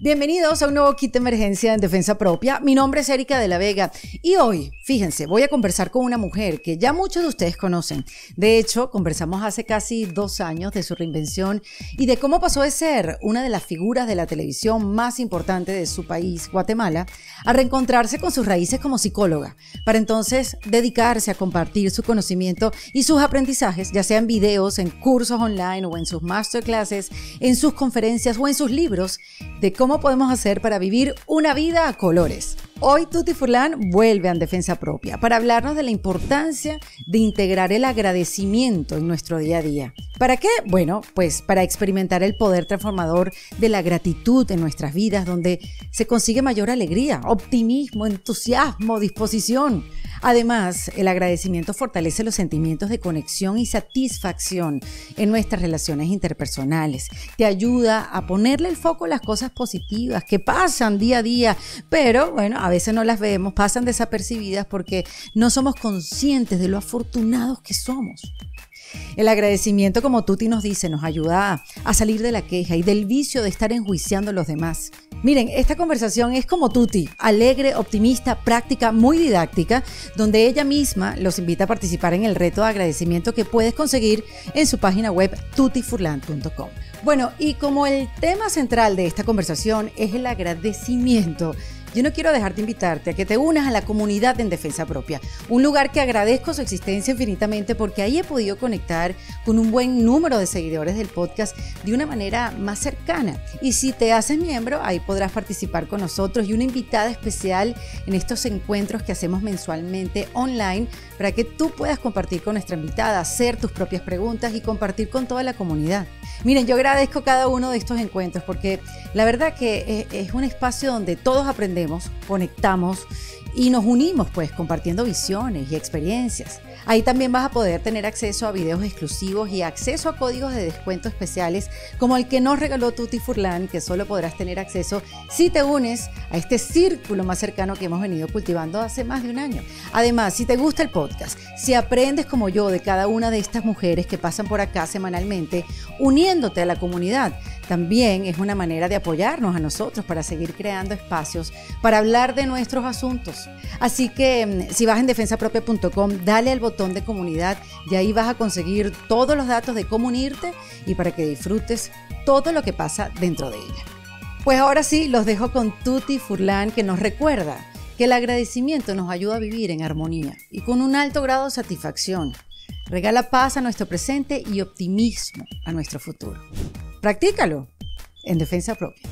Bienvenidos a un nuevo kit de emergencia en defensa propia. Mi nombre es Erika de la Vega y hoy, fíjense, voy a conversar con una mujer que ya muchos de ustedes conocen. De hecho, conversamos hace casi dos años de su reinvención y de cómo pasó de ser una de las figuras de la televisión más importante de su país, Guatemala, a reencontrarse con sus raíces como psicóloga, para entonces dedicarse a compartir su conocimiento y sus aprendizajes, ya sean videos, en cursos online o en sus masterclasses, en sus conferencias o en sus libros, de cómo cómo podemos hacer para vivir una vida a colores. Hoy Tuti Furlan vuelve a Defensa Propia para hablarnos de la importancia de integrar el agradecimiento en nuestro día a día. ¿Para qué? Bueno, pues para experimentar el poder transformador de la gratitud en nuestras vidas, donde se consigue mayor alegría, optimismo, entusiasmo, disposición. Además, el agradecimiento fortalece los sentimientos de conexión y satisfacción en nuestras relaciones interpersonales. Te ayuda a ponerle el foco a las cosas positivas que pasan día a día, pero bueno, a veces no las vemos, pasan desapercibidas porque no somos conscientes de lo afortunados que somos. El agradecimiento, como Tuti nos dice, nos ayuda a, salir de la queja y del vicio de estar enjuiciando a los demás. Miren, esta conversación es como Tuti, alegre, optimista, práctica, muy didáctica, donde ella misma los invita a participar en el reto de agradecimiento que puedes conseguir en su página web tutifurlan.com. Bueno, y como el tema central de esta conversación es el agradecimiento, yo no quiero dejarte de invitarte a que te unas a la comunidad en defensa propia, un lugar que agradezco su existencia infinitamente porque ahí he podido conectar con un buen número de seguidores del podcast de una manera más cercana. Y si te haces miembro, ahí podrás participar con nosotros y una invitada especial en estos encuentros que hacemos mensualmente online para que tú puedas compartir con nuestra invitada, hacer tus propias preguntas y compartir con toda la comunidad. Miren, yo agradezco cada uno de estos encuentros porque la verdad que e, es, un espacio donde todos aprendemos, conectamos y nos unimos pues compartiendo visiones y experiencias. Ahí también vas a poder tener acceso a videos exclusivos y acceso a códigos de descuento especiales como el que nos regaló Tuti Furlan, que solo podrás tener acceso si te unes a este círculo más cercano que hemos venido cultivando hace más de un año. Además, si te gusta el podcast, si aprendes como yo de cada una de estas mujeres que pasan por acá semanalmente, uniéndote a la comunidad, también es una manera de apoyarnos a nosotros para seguir creando espacios para hablar de nuestros asuntos. Así que mm, si vas en defensapropia.com, dale al botón de comunidad y ahí vas a conseguir todos los datos de cómo unirte y para que disfrutes todo lo que pasa dentro de ella. Pues ahora sí, los dejo con Tuti Furlan que nos recuerda que el agradecimiento nos ayuda a vivir en armonía y con un alto grado de satisfacción Regala paz a nuestro presente y optimismo a nuestro futuro. Practícalo en defensa propia.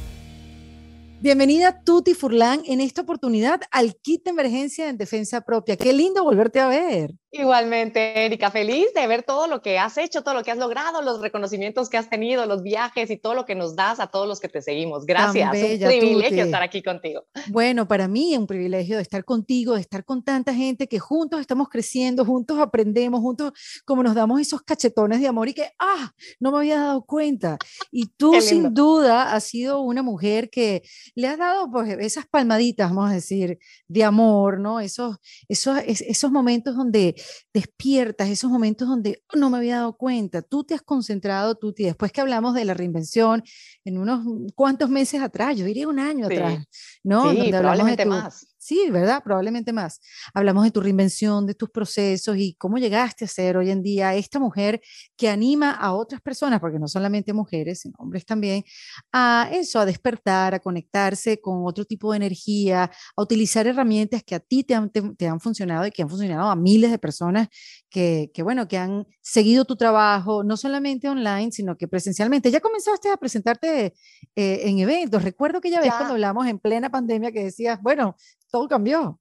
Bienvenida Tuti Furlan en esta oportunidad al kit de emergencia en defensa propia. Qué lindo volverte a ver. Igualmente, Erika, feliz de ver todo lo que has hecho, todo lo que has logrado, los reconocimientos que has tenido, los viajes y todo lo que nos das a todos los que te seguimos. Gracias, es un privilegio estar aquí contigo. Bueno, para mí es un privilegio estar contigo, de estar con tanta gente que juntos estamos creciendo, juntos aprendemos, juntos como nos damos esos cachetones de amor y que, ah, no me había dado cuenta. Y tú sin duda has sido una mujer que le has dado pues, esas palmaditas, vamos a decir, de amor, ¿no? Esos, esos, esos momentos donde despiertas, esos momentos donde oh, no me había dado cuenta, tú te has concentrado, tú, y después que hablamos de la reinvención, en unos cuantos meses atrás, yo diría un año atrás, ¿no? probablemente más. Sí, ¿verdad? Probablemente más. Hablamos de tu reinvención, de tus procesos y cómo llegaste a ser hoy en día esta mujer que anima a otras personas, porque no solamente mujeres, sino hombres también, a eso, a despertar, a conectarse con otro tipo de energía, a utilizar herramientas que a ti te han, funcionado y que han funcionado a miles de personas que, bueno, que han seguido tu trabajo, no solamente online, sino que presencialmente. Ya comenzaste a presentarte eh, en eventos. Recuerdo que ya ves cuando hablamos en plena pandemia que decías, bueno, todo cambió.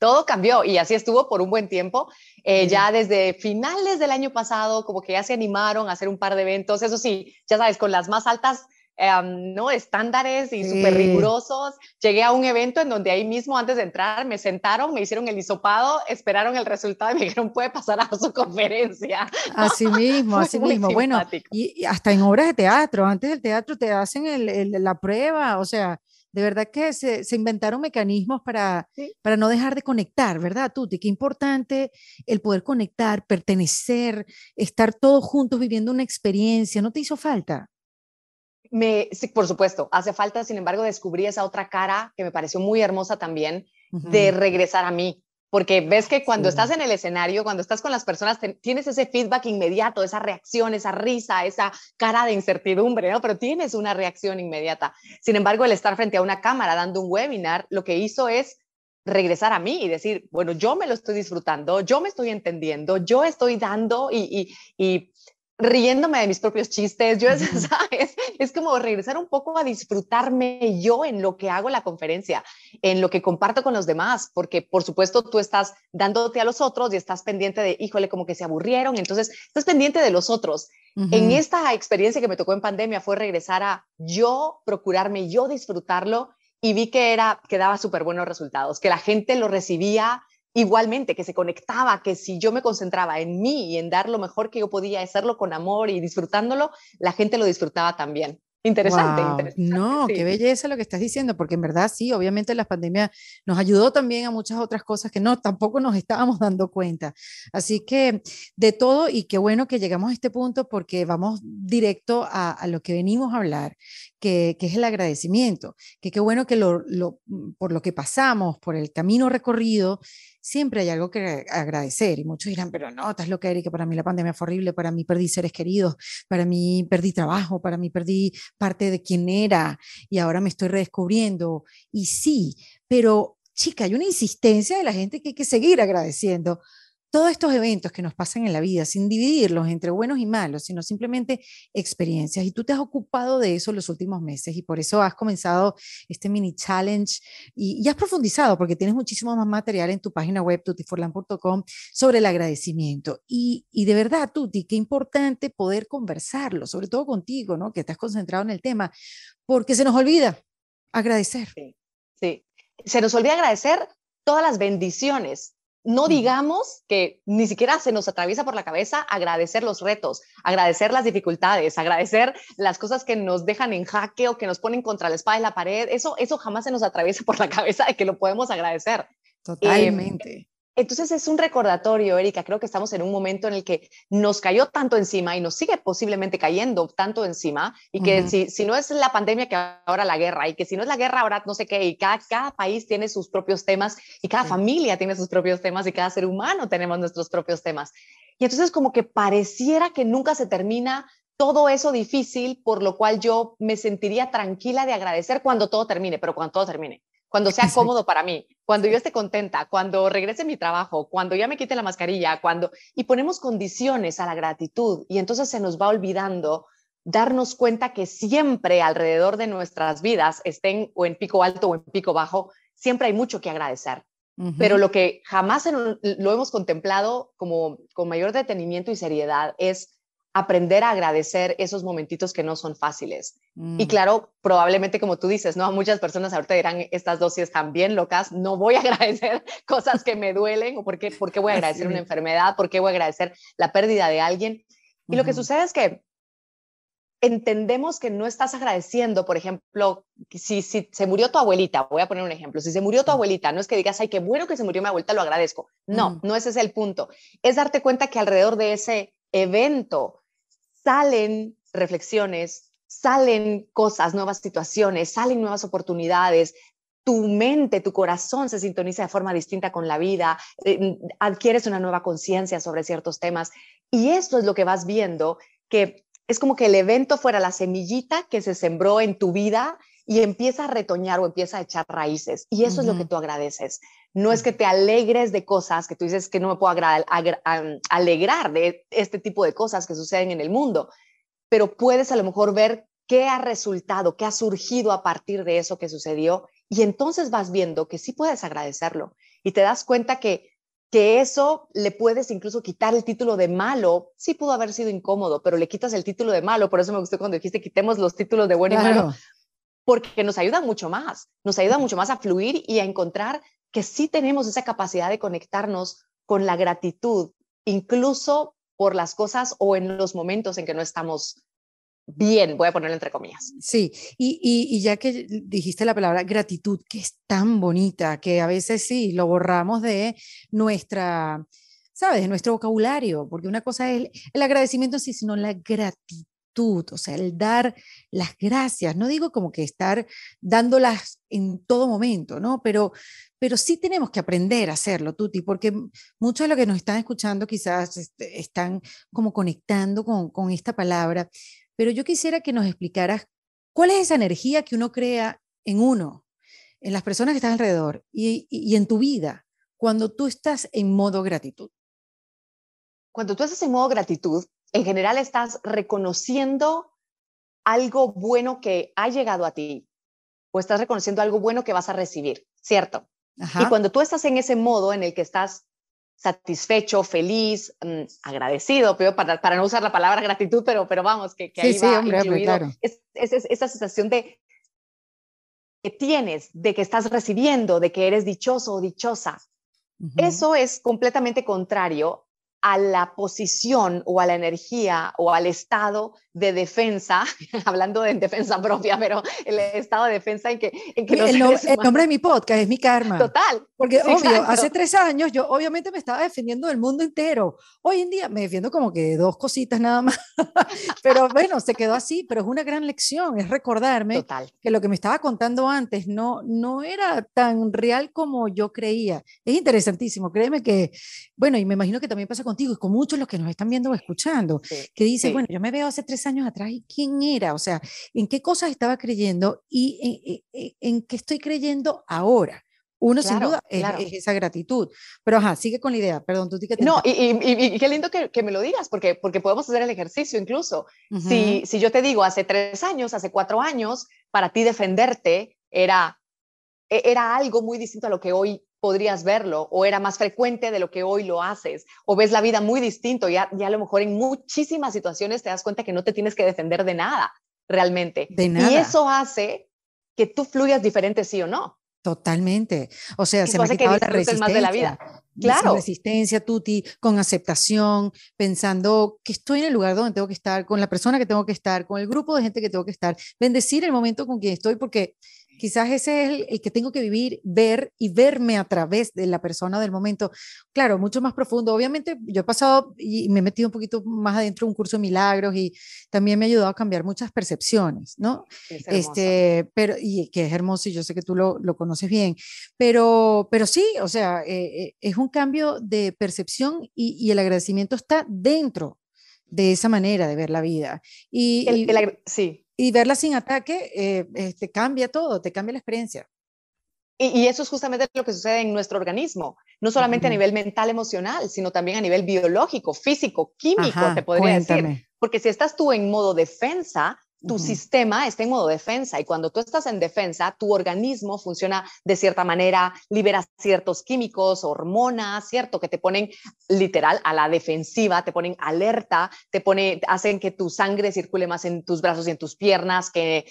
Todo cambió y así estuvo por un buen tiempo. Eh, ya desde finales del año pasado, como que ya se animaron a hacer un par de eventos, eso sí, ya sabes, con las más altas em, ¿no? estándares y súper rigurosos. Llegué a un evento en donde ahí mismo, antes de entrar, me sentaron, me hicieron el hisopado, esperaron el resultado y me dijeron, puede pasar a su conferencia. Así mismo, así mismo. bueno, y, hasta en obras de teatro, antes del teatro te hacen la prueba, o sea, de verdad que se, inventaron mecanismos para, para no dejar de conectar, ¿verdad, Tuti? Qué importante el poder conectar, pertenecer, estar todos juntos viviendo una experiencia. ¿No te hizo falta? Me, por supuesto, hace falta, sin embargo, descubrí esa otra cara que me pareció muy hermosa también de regresar a mí, porque ves que cuando estás en el escenario, cuando estás con las personas, tienes ese feedback inmediato, esa reacción, esa risa, esa cara de incertidumbre, ¿no? Pero tienes una reacción inmediata. Sin embargo, el estar frente a una cámara dando un webinar, lo que hizo es regresar a mí y decir, bueno, yo me lo estoy disfrutando, yo me estoy entendiendo, yo estoy dando y, y, y riéndome de mis propios chistes, yo, Es como regresar un poco a disfrutarme yo en lo que hago la conferencia, en lo que comparto con los demás, porque por supuesto tú estás dándote a los otros y estás pendiente de, híjole, como que se aburrieron, entonces estás pendiente de los otros. En esta experiencia que me tocó en pandemia fue regresar a yo procurarme, yo disfrutarlo y vi que era que daba súper buenos resultados, que la gente lo recibía, igualmente, que se conectaba, que si yo me concentraba en mí y en dar lo mejor que yo podía, hacerlo con amor y disfrutándolo, la gente lo disfrutaba también. Interesante, No, qué belleza lo que estás diciendo, porque en verdad sí, obviamente la pandemia nos ayudó también a muchas otras cosas que no, tampoco nos estábamos dando cuenta. Así que de todo, y qué bueno que llegamos a este punto porque vamos directo a, lo que venimos a hablar, que, que, es el agradecimiento, que qué bueno que por lo que pasamos, por el camino recorrido, siempre hay algo que agradecer. Y muchos dirán, pero no, estás que Erika, para mí la pandemia fue horrible, para mí perdí seres queridos, para mí perdí trabajo, para mí perdí parte de quien era y ahora me estoy redescubriendo. Y sí, pero chica, hay una insistencia de la gente que hay que seguir agradeciendo todos estos eventos que nos pasan en la vida, sin dividirlos entre buenos y malos, sino simplemente experiencias. Y tú te has ocupado de eso los últimos meses y por eso has comenzado este mini challenge y, has profundizado porque tienes muchísimo más material en tu página web, tutiforlan.com, sobre el agradecimiento. Y, de verdad, Tuti, qué importante poder conversarlo, sobre todo contigo, ¿no? Que estás concentrado en el tema, porque se nos olvida agradecer. sí. se nos olvida agradecer todas las bendiciones no digamos que ni siquiera se nos atraviesa por la cabeza agradecer los retos, agradecer las dificultades, agradecer las cosas que nos dejan en jaque o que nos ponen contra la espada y la pared. Eso, eso jamás se nos atraviesa por la cabeza de que lo podemos agradecer. Eh, Totalmente. Entonces es un recordatorio, Erika, creo que estamos en un momento en el que nos cayó tanto encima y nos sigue posiblemente cayendo tanto encima y que si, no es la pandemia que ahora la guerra y que si no es la guerra ahora no sé qué y cada, país tiene sus propios temas y cada familia tiene sus propios temas y cada ser humano tenemos nuestros propios temas. Y entonces como que pareciera que nunca se termina todo eso difícil por lo cual yo me sentiría tranquila de agradecer cuando todo termine, pero cuando todo termine cuando sea cómodo para mí, cuando yo esté contenta, cuando regrese mi trabajo, cuando ya me quite la mascarilla, cuando... Y ponemos condiciones a la gratitud y entonces se nos va olvidando darnos cuenta que siempre alrededor de nuestras vidas estén o en pico alto o en pico bajo, siempre hay mucho que agradecer. Pero lo que jamás lo hemos contemplado como con mayor detenimiento y seriedad es aprender a agradecer esos momentitos que no son fáciles. Y mm. claro, probablemente como tú dices, ¿no? A muchas personas ahorita dirán, estas dosis están bien locas, no voy a agradecer cosas que me duelen, o por qué, por qué voy a agradecer una enfermedad, por qué voy a agradecer la pérdida de alguien. Y lo que sucede es que entendemos que no estás agradeciendo, por ejemplo, si, si se murió tu abuelita, voy a poner un ejemplo, si se murió tu abuelita, no es que digas, ay, qué bueno que se murió mi abuelita, lo agradezco. No, no ese es el punto. Es darte cuenta que alrededor de ese evento salen reflexiones, salen cosas, nuevas situaciones, salen nuevas oportunidades, tu mente, tu corazón se sintoniza de forma distinta con la vida, eh, adquieres una nueva conciencia sobre ciertos temas. Y esto es lo que vas viendo, que es como que el evento fuera la semillita que se sembró en tu vida y empieza a retoñar o empieza a echar raíces. Y eso es lo que tú agradeces. No es que te alegres de cosas que tú dices que no me puedo alegrar de este tipo de cosas que suceden en el mundo, pero puedes a lo mejor ver qué ha resultado, qué ha surgido a partir de eso que sucedió y entonces vas viendo que sí puedes agradecerlo y te das cuenta que que eso le puedes incluso quitar el título de malo, sí pudo haber sido incómodo, pero le quitas el título de malo, por eso me gustó cuando dijiste quitemos los títulos de bueno y malo, porque nos ayuda mucho más, nos ayuda mucho más a fluir y a encontrar que sí tenemos esa capacidad de conectarnos con la gratitud, incluso por las cosas o en los momentos en que no estamos bien, voy a ponerlo entre comillas. Sí, y, ya que dijiste la palabra gratitud, que es tan bonita, que a veces sí, lo borramos de nuestra, ¿sabes?, de nuestro vocabulario, porque una cosa es el, el agradecimiento, sí, sino la gratitud o sea, el dar las gracias. No digo como que estar dándolas en todo momento, ¿no? Pero, pero sí tenemos que aprender a hacerlo, Tuti, porque muchos de los que nos están escuchando quizás este, están como conectando con, con esta palabra, pero yo quisiera que nos explicaras cuál es esa energía que uno crea en uno, en las personas que están alrededor y, y en tu vida cuando tú estás en modo gratitud. Cuando tú estás en modo gratitud, en general estás reconociendo algo bueno que ha llegado a ti o estás reconociendo algo bueno que vas a recibir, ¿cierto? Y cuando tú estás en ese modo en el que estás satisfecho, feliz, mm, agradecido, para, para, no usar la palabra gratitud, pero, pero vamos, que, que ahí va Claro. Es, esa sensación de que tienes, de que estás recibiendo, de que eres dichoso o dichosa. Eso es completamente contrario a la posición o a la energía o al estado de defensa, hablando de defensa propia, pero el estado de defensa en que... el, nombre de mi podcast es mi karma. Total. Porque obvio, hace tres años yo obviamente me estaba defendiendo del mundo entero. Hoy en día me defiendo como que dos cositas nada más. pero bueno, se quedó así, pero es una gran lección, es recordarme que lo que me estaba contando antes no, no era tan real como yo creía. Es interesantísimo, créeme que, bueno, y me imagino que también pasa contigo y con muchos los que nos están viendo o escuchando, que dicen, bueno, yo me veo hace tres años atrás y quién era, o sea, en qué cosas estaba creyendo y en, e, e, qué estoy creyendo ahora. Uno sin duda es, esa gratitud. Pero ajá, sigue con la idea, perdón, tú dígate. No, y, qué lindo que, me lo digas, porque, porque podemos hacer el ejercicio incluso. si, si yo te digo, hace tres años, hace cuatro años, para ti defenderte era, e, era algo muy distinto a lo que hoy podrías verlo o era más frecuente de lo que hoy lo haces o ves la vida muy distinto ya ya a lo mejor en muchísimas situaciones te das cuenta que no te tienes que defender de nada realmente y eso hace que tú fluyas diferente sí o no Totalmente. O sea, se me ha quitado la resistencia. Más de la vida. Claro. resistencia, Tuti, con aceptación, pensando que estoy en el lugar donde tengo que estar, con la persona que tengo que estar, con el grupo de gente que tengo que estar, bendecir el momento con quien estoy, porque Quizás ese es el, que tengo que vivir, ver y verme a través de la persona del momento. Claro, mucho más profundo. Obviamente yo he pasado y me he metido un poquito más adentro de un curso de milagros y también me ha ayudado a cambiar muchas percepciones, ¿no? este, pero, y que es hermoso y yo sé que tú lo, conoces bien, pero, pero sí, o sea, eh, eh, es un cambio de percepción y, el agradecimiento está dentro de esa manera de ver la vida. Y, el, sí y verla sin ataque eh, te este, cambia todo, te cambia la experiencia. Y, eso es justamente lo que sucede en nuestro organismo, no solamente a nivel mental, emocional, sino también a nivel biológico, físico, químico, te podría decir. Porque si estás tú en modo defensa, tu sistema está en modo defensa y cuando tú estás en defensa, tu organismo funciona de cierta manera, libera ciertos químicos, hormonas, ¿cierto? Que te ponen literal a la defensiva, te ponen alerta, te pone, hacen que tu sangre circule más en tus brazos y en tus piernas, que,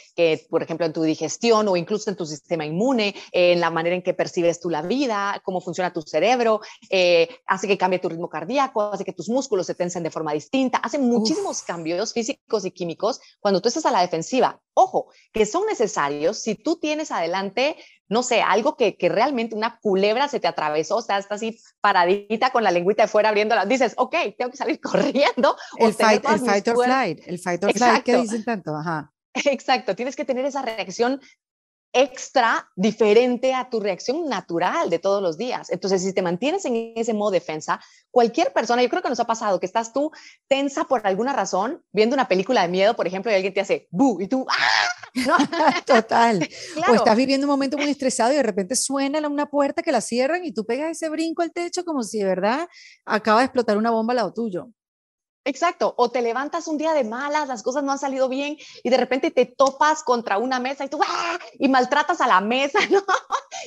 por ejemplo en tu digestión o incluso en tu sistema inmune, en la manera en que percibes tú la vida, cómo funciona tu cerebro, eh, hace que cambie tu ritmo cardíaco, hace que tus músculos se tensen de forma distinta, hace muchísimos cambios físicos y químicos cuando tú a la defensiva. Ojo, que son necesarios si tú tienes adelante, no sé, algo que, que realmente una culebra se te atravesó, o sea, está así paradita con la lengüita de fuera abriéndola. Dices, ok, tengo que salir corriendo. El fight, or flight, el fight or flight tanto, Exacto, tienes que tener esa reacción extra diferente a tu reacción natural de todos los días. Entonces, si te mantienes en ese modo defensa, cualquier persona, yo creo que nos ha pasado que estás tú tensa por alguna razón, viendo una película de miedo, por ejemplo, y alguien te hace bu y tú ¡ah! ¿No? Total. O estás viviendo un momento muy estresado y de repente suena una puerta que la cierran y tú pegas ese brinco al techo como si de verdad acaba de explotar una bomba al lado tuyo. Exacto, o te levantas un día de malas, las cosas no han salido bien y de repente te topas contra una mesa y tú ¡ah! y maltratas a la mesa, ¿no?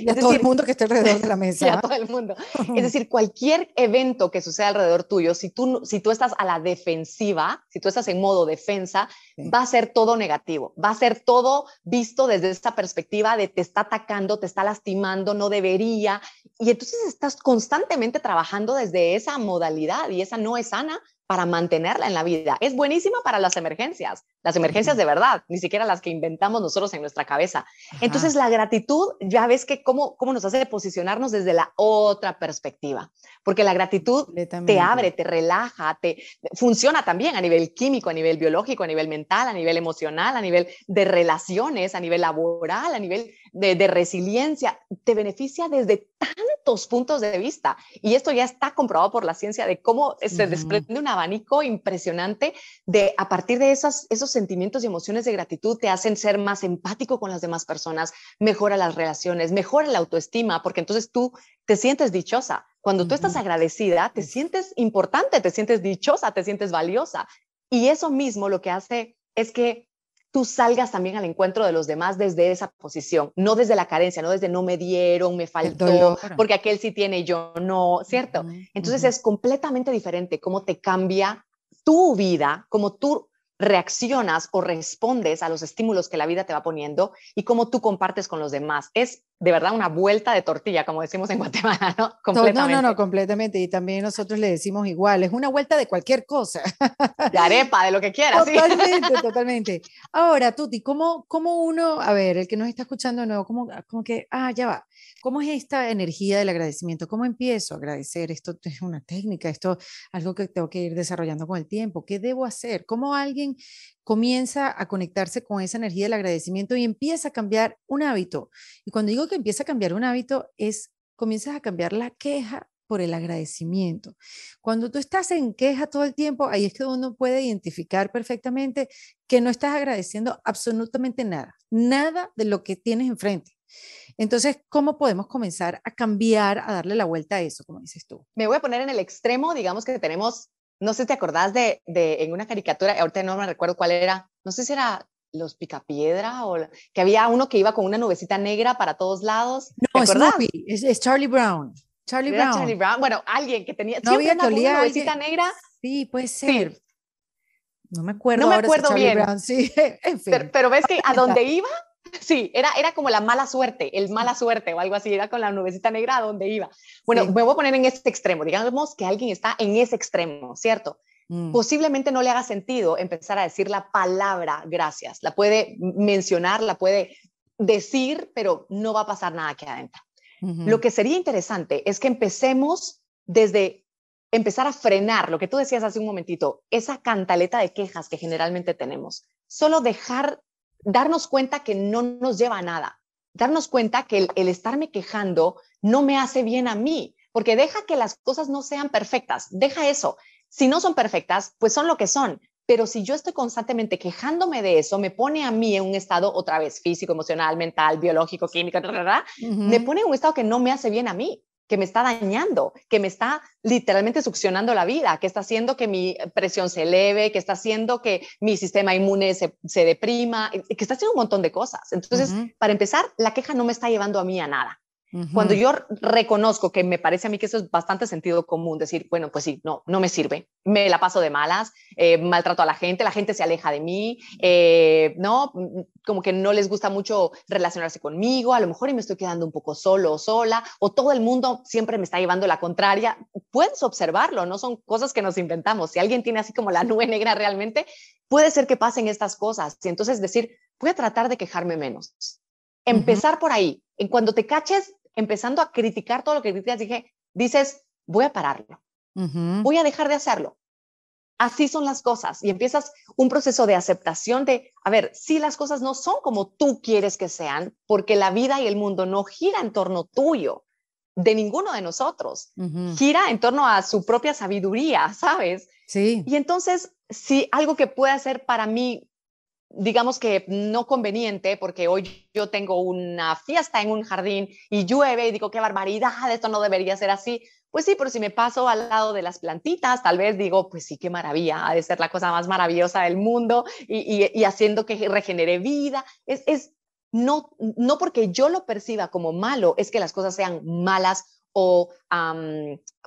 Y a todo el mundo que esté alrededor de la mesa. Y a todo el mundo. es decir, cualquier evento que suceda alrededor tuyo, si tú, si tú estás a la defensiva, si tú estás en modo defensa, va a ser todo negativo, va a ser todo visto desde esta perspectiva de te está atacando, te está lastimando, no debería. Y entonces estás constantemente trabajando desde esa modalidad y esa no es sana para mantenerla en la vida. Es buenísima para las emergencias, las emergencias de verdad, ni siquiera las que inventamos nosotros en nuestra cabeza. Entonces la gratitud, ya ves que cómo, cómo nos hace posicionarnos desde la otra perspectiva, porque la gratitud te abre, te relaja, te funciona también a nivel químico, a nivel biológico, a nivel mental, a nivel emocional, a nivel de relaciones, a nivel laboral, a nivel de, de resiliencia, te beneficia desde tantos puntos de vista. Y esto ya está comprobado por la ciencia de cómo se desprende una abanico impresionante de a partir de esas, esos sentimientos y emociones de gratitud te hacen ser más empático con las demás personas, mejora las relaciones, mejora la autoestima, porque entonces tú te sientes dichosa. Cuando tú estás agradecida, te sientes importante, te sientes dichosa, te sientes valiosa. Y eso mismo lo que hace es que tú salgas también al encuentro de los demás desde esa posición, no desde la carencia, no desde no me dieron, me faltó, porque aquel sí tiene y yo no, ¿cierto? Entonces es completamente diferente cómo te cambia tu vida, cómo tú reaccionas o respondes a los estímulos que la vida te va poniendo y cómo tú compartes con los demás. Es de verdad una vuelta de tortilla, como decimos en Guatemala, ¿no? Completamente. No, no, no, completamente. Y también nosotros le decimos igual, es una vuelta de cualquier cosa. De arepa, de lo que quieras. Totalmente, totalmente. Ahora, Tuti, ¿cómo, uno, a ver, el que nos está escuchando de nuevo, cómo como que, ah, ya va, ¿Cómo es esta energía del agradecimiento? ¿Cómo empiezo a agradecer? Esto es una técnica, esto algo que tengo que ir desarrollando con el tiempo. ¿Qué debo hacer? ¿Cómo alguien comienza a conectarse con esa energía del agradecimiento y empieza a cambiar un hábito? Y cuando digo que empieza a cambiar un hábito es comienzas a cambiar la queja por el agradecimiento. Cuando tú estás en queja todo el tiempo, ahí es que uno puede identificar perfectamente que no estás agradeciendo absolutamente nada, nada de lo que tienes enfrente. Entonces, ¿cómo podemos comenzar a cambiar, a darle la vuelta a eso, como dices tú? Me voy a poner en el extremo, digamos que tenemos, no sé si te acordás de, de en una caricatura, ahorita no me recuerdo cuál era, no sé si era los picapiedra o que había uno que iba con una nubecita negra para todos lados. No, ¿Te es, es, Charlie Brown. Charlie Brown. Bueno, alguien que tenía siempre una nubecita negra. Sí, puede ser. No me acuerdo. No me acuerdo bien. pero, ves que a dónde iba Sí, era, era como la mala suerte, el mala suerte o algo así, era con la nubecita negra a donde iba. Bueno, me voy a poner en este extremo, digamos que alguien está en ese extremo, ¿cierto? Mm. Posiblemente no le haga sentido empezar a decir la palabra gracias, la puede mencionar, la puede decir, pero no va a pasar nada aquí adentro. Lo que sería interesante es que empecemos desde empezar a frenar lo que tú decías hace un momentito, esa cantaleta de quejas que generalmente tenemos. Solo dejar darnos cuenta que no nos lleva a nada, darnos cuenta que el, estarme quejando no me hace bien a mí, porque deja que las cosas no sean perfectas, deja eso. Si no son perfectas, pues son lo que son, pero si yo estoy constantemente quejándome de eso, me pone a mí en un estado otra vez físico, emocional, mental, biológico, químico, me pone en un estado que no me hace bien a mí que me está dañando, que me está literalmente succionando la vida, que está haciendo que mi presión se eleve, que está haciendo que mi sistema inmune se, deprima, eh, que está haciendo un montón de cosas. Entonces, para empezar, la queja no me está llevando a mí a nada. Cuando yo reconozco que me parece a mí que eso es bastante sentido común, decir, bueno, pues sí, no, no me sirve, me la paso de malas, eh, maltrato a la gente, la gente se aleja de mí, eh, ¿no? Mm, mm, como que no les gusta mucho relacionarse conmigo, a lo mejor y me estoy quedando un poco solo o sola, o todo el mundo siempre me está llevando la contraria. Puedes observarlo, no son cosas que nos inventamos. Si alguien tiene así como la nube negra realmente, puede ser que pasen estas cosas. Y entonces decir, voy a tratar de quejarme menos. Empezar por ahí. En cuando te caches, empezando a criticar todo lo que criticas, dije, dices, voy a pararlo, voy a dejar de hacerlo. Así son las cosas y empiezas un proceso de aceptación de, a ver, si las cosas no son como tú quieres que sean, porque la vida y el mundo no gira en torno tuyo, de ninguno de nosotros, gira en torno a su propia sabiduría, ¿sabes? Sí. Y entonces, si algo que pueda hacer para mí digamos que no conveniente, porque hoy yo tengo una fiesta en un jardín y llueve y digo, qué barbaridad, esto no debería ser así. Pues sí, pero si me paso al lado de las plantitas, tal vez digo, pues sí, qué maravilla, ha de ser la cosa más maravillosa del mundo y, haciendo que regenere vida. Es, no, no porque yo lo perciba como malo, es que las cosas sean malas o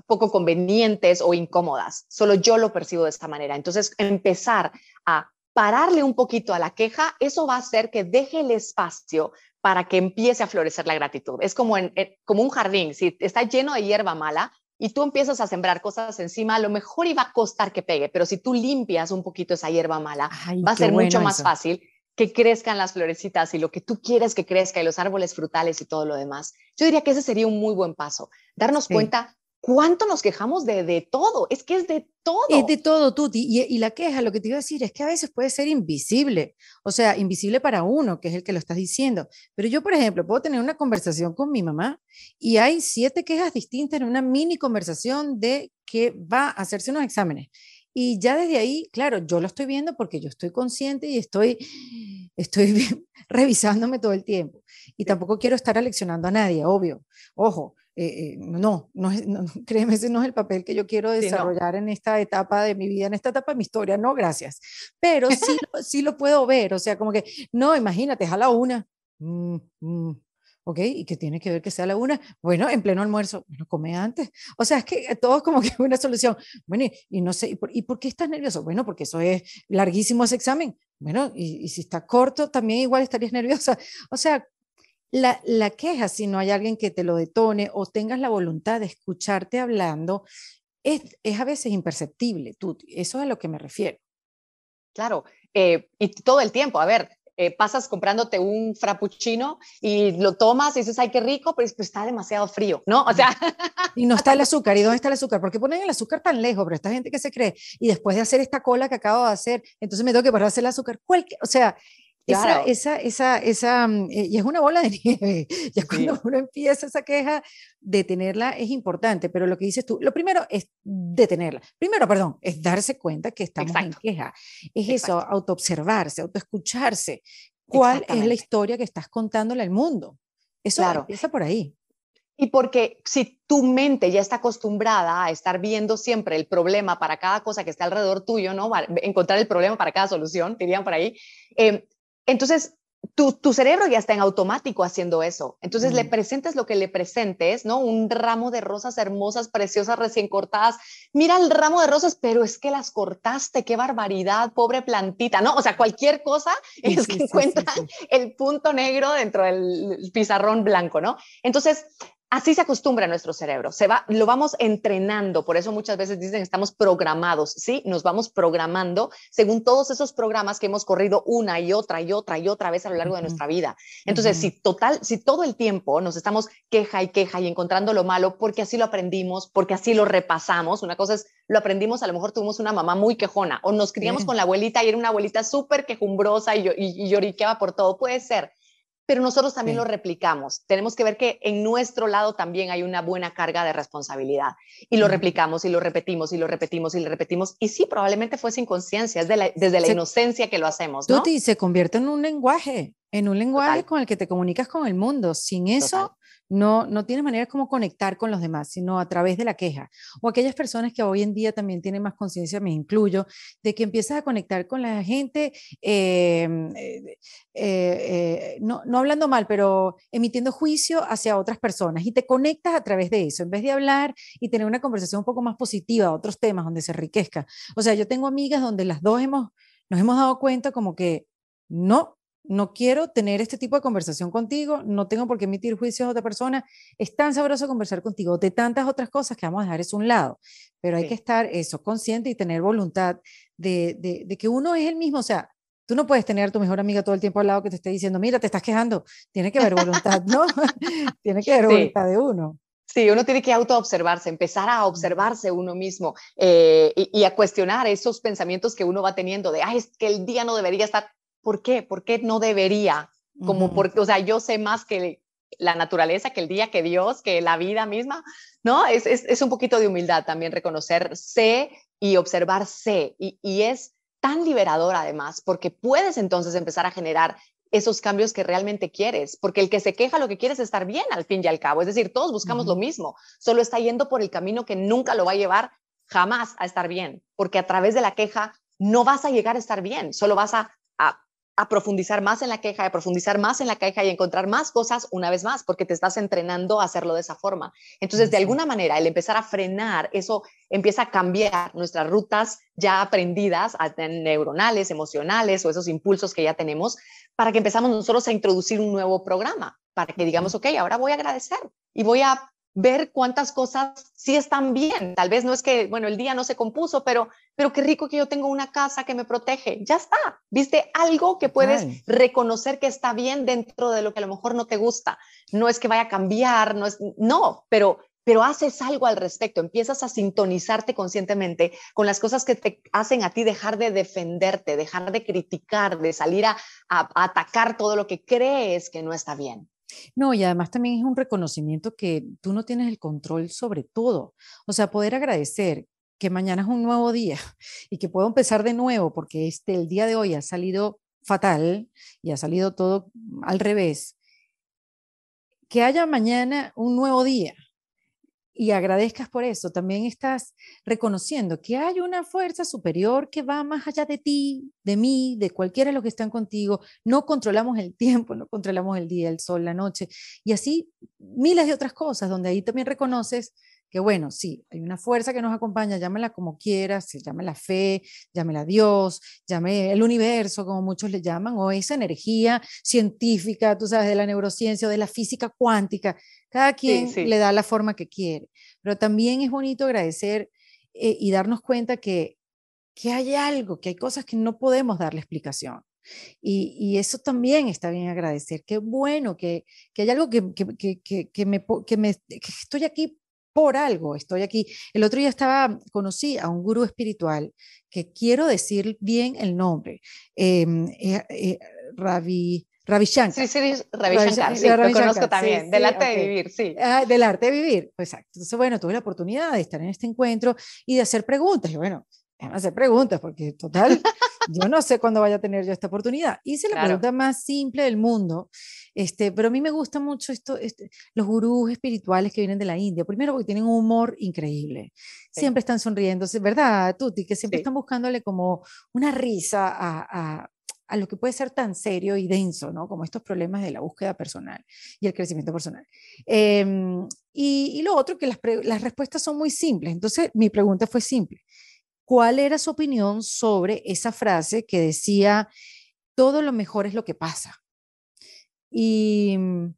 poco convenientes o incómodas. Solo yo lo percibo de esta manera. Entonces, empezar a pararle un poquito a la queja, eso va a hacer que deje el espacio para que empiece a florecer la gratitud. Es como, un jardín, si está lleno de hierba mala y tú empiezas a sembrar cosas encima, a lo mejor iba a costar que pegue, pero si tú limpias un poquito esa hierba mala, va a ser mucho más fácil que crezcan las florecitas y lo que tú quieres que crezca y los árboles frutales y todo lo demás. Yo diría que ese sería un muy buen paso, darnos cuenta ¿Cuánto nos quejamos de, de todo? Es que es de todo. Es de todo, Tuti. Y, la queja, lo que te iba a decir, es que a veces puede ser invisible. O sea, invisible para uno, que es el que lo estás diciendo. Pero yo, por ejemplo, puedo tener una conversación con mi mamá y hay siete quejas distintas en una mini conversación de que va a hacerse unos exámenes. Y ya desde ahí, claro, yo lo estoy viendo porque yo estoy consciente y estoy, estoy revisándome todo el tiempo. Y tampoco quiero estar aleccionando a nadie, obvio. Ojo, eh, eh, no, no, no, créeme, ese no es el papel que yo quiero desarrollar en esta etapa de mi vida, en esta etapa de mi historia, no, gracias. Pero sí, sí lo puedo ver, o sea, como que, no, imagínate, es a la una mm, mm, ¿ok? ¿Y que tiene que ver que sea la una? Bueno, en pleno almuerzo, bueno, come antes. O sea, es que eh, todo es como que una solución. Bueno, y, no sé, ¿y por, ¿y por, qué estás nervioso? Bueno, porque eso es larguísimo ese examen. Bueno, y, y si está corto, también igual estarías nerviosa. O sea, la, queja, si no hay alguien que te lo detone o tengas la voluntad de escucharte hablando, es, a veces imperceptible. Tú, eso es a lo que me refiero. Claro, eh, y todo el tiempo, a ver, eh, pasas comprándote un frappuccino y lo tomas y dices, ay, qué rico, pero, está demasiado frío, ¿no? O sea... Y no está el azúcar, ¿y dónde está el azúcar? ¿Por qué ponen el azúcar tan lejos? Pero esta gente que se cree, y después de hacer esta cola que acabo de hacer, entonces me tengo que parar a hacer el azúcar. ¿Cuál? O sea, esa, esa, esa, mm, esa, eh, y es una bola de nieve. Ya cuando uno empieza esa queja, detenerla es importante, pero lo que dices tú, lo primero es detenerla. Primero, perdón, es darse cuenta que estamos en queja. Es Exacto. eso, autoobservarse, autoescucharse. ¿Cuál es la historia que estás contándole al mundo? Eso claro. empieza por ahí. Y porque si tu mente ya está acostumbrada a estar viendo siempre el problema para cada cosa que está alrededor tuyo, ¿no? Encontrar el problema para cada solución, dirían por ahí, eh, entonces, tu, cerebro ya está en automático haciendo eso. Entonces, le presentes lo que le presentes, ¿no? Un ramo de rosas hermosas, preciosas, recién cortadas. Mira el ramo de rosas, pero es que las cortaste, qué barbaridad, pobre plantita, ¿no? O sea, cualquier cosa es que encuentra el punto negro dentro del pizarrón blanco, ¿no? Entonces, Así se acostumbra nuestro cerebro, se va, lo vamos entrenando, por eso muchas veces dicen que estamos programados, ¿sí? Nos vamos programando según todos esos programas que hemos corrido una y otra y otra y otra vez a lo largo de nuestra vida. Entonces, si total, si todo el tiempo nos estamos queja y queja y encontrando lo malo porque así lo aprendimos, porque así lo repasamos, una cosa es lo aprendimos, a lo mejor tuvimos una mamá muy quejona o nos criamos con la abuelita y era una abuelita súper quejumbrosa y lloriqueaba por todo, puede ser pero nosotros también lo replicamos. Tenemos que ver que en nuestro lado también hay una buena carga de responsabilidad y lo replicamos y lo repetimos y lo repetimos y lo repetimos. Y sí, probablemente fue sin conciencia, es desde la inocencia que lo hacemos. ¿no? se convierte en un lenguaje, en un lenguaje con el que te comunicas con el mundo. Sin eso, no, no tiene manera como conectar con los demás, sino a través de la queja. O aquellas personas que hoy en día también tienen más conciencia, me incluyo, de que empiezas a conectar con la gente, eh, eh, eh, no, hablando mal, pero emitiendo juicio hacia otras personas y te conectas a través de eso, en vez de hablar y tener una conversación un poco más positiva, otros temas donde se enriquezca. O sea, yo tengo amigas donde las dos hemos, nos hemos dado cuenta como que no, no quiero tener este tipo de conversación contigo, no tengo por qué emitir juicios a otra persona, es tan sabroso conversar contigo de tantas otras cosas que vamos a dejar eso un lado, pero hay que estar eso consciente y tener voluntad de, que uno es el mismo, o sea, tú no puedes tener a tu mejor amiga todo el tiempo al lado que te esté diciendo, mira, te estás quejando, tiene que haber voluntad, ¿no? tiene que haber voluntad de uno. Sí, uno tiene que autoobservarse, empezar a observarse uno mismo eh, y, a cuestionar esos pensamientos que uno va teniendo de, ay, es que el día no debería estar ¿por qué? ¿Por qué no debería? Como porque, o sea, yo sé más que la naturaleza, que el día, que Dios, que la vida misma, ¿no? Es, es, un poquito de humildad también reconocer sé y observar sé. Y, es tan liberador además, porque puedes entonces empezar a generar esos cambios que realmente quieres, porque el que se queja lo que quiere es estar bien al fin y al cabo, es decir, todos buscamos lo mismo, solo está yendo por el camino que nunca lo va a llevar jamás a estar bien, porque a través de la queja no vas a llegar a estar bien, solo vas a a profundizar más en la queja, a profundizar más en la queja y encontrar más cosas una vez más, porque te estás entrenando a hacerlo de esa forma. Entonces, de alguna manera, el empezar a frenar, eso empieza a cambiar nuestras rutas ya aprendidas, neuronales, emocionales o esos impulsos que ya tenemos, para que empezamos nosotros a introducir un nuevo programa, para que digamos, ok, ahora voy a agradecer y voy a ver cuántas cosas sí están bien. Tal vez no es que, bueno, el día no se compuso, pero, pero qué rico que yo tengo una casa que me protege. Ya está. Viste algo que puedes reconocer que está bien dentro de lo que a lo mejor no te gusta. No es que vaya a cambiar, no es, no, pero pero haces algo al respecto, empiezas a sintonizarte conscientemente con las cosas que te hacen a ti dejar de defenderte, dejar de criticar, de salir a atacar todo lo que crees que no está bien. No, y además también es un reconocimiento que tú no tienes el control sobre todo. O sea, poder agradecer que mañana es un nuevo día y que puedo empezar de nuevo porque este, el día de hoy ha salido fatal y ha salido todo al revés. Que haya mañana un nuevo día y agradezcas por eso, también estás reconociendo que hay una fuerza superior que va más allá de ti, de mí, de cualquiera de los que están contigo. No controlamos el tiempo, no controlamos el día, el sol, la noche y así miles de otras cosas, donde ahí también reconoces que bueno, sí, hay una fuerza que nos acompaña, llámela como quieras, llámela fe, llámela Dios, llámela el universo, como muchos le llaman, o esa energía científica, tú sabes, de la neurociencia, o de la física cuántica, cada quien le da la forma que quiere. Pero también es bonito agradecer eh, y darnos cuenta que, hay algo, que hay cosas que no podemos darle explicación. Y, eso también está bien agradecer. Qué bueno que, hay algo que, me, me estoy aquí por algo estoy aquí. El otro día estaba, conocí a un gurú espiritual que quiero decir bien el nombre, em, eh, eh Ravi. Shankar. Sí, sí, Ravi, sí, lo conozco también, del arte de vivir, sí. Ah, del arte de vivir, exacto. Entonces, bueno, tuve la oportunidad de estar en este encuentro y de hacer preguntas. Y bueno, hacer preguntas, porque total, yo no sé cuándo vaya a tener yo esta oportunidad. Hice la pregunta más simple del mundo, este, pero a mí me gusta mucho esto, este, los gurús espirituales que vienen de la India. Primero porque tienen un humor increíble, siempre están sonriendo, ¿verdad, Tuti? Que siempre están buscándole como una risa a, lo que puede ser tan serio y denso, ¿no? Como estos problemas de la búsqueda personal y el crecimiento personal. Em, y, lo otro, que las, las, respuestas son muy simples. Entonces, mi pregunta fue simple cuál era su opinión sobre esa frase que decía, todo lo mejor es lo que pasa. Y mm,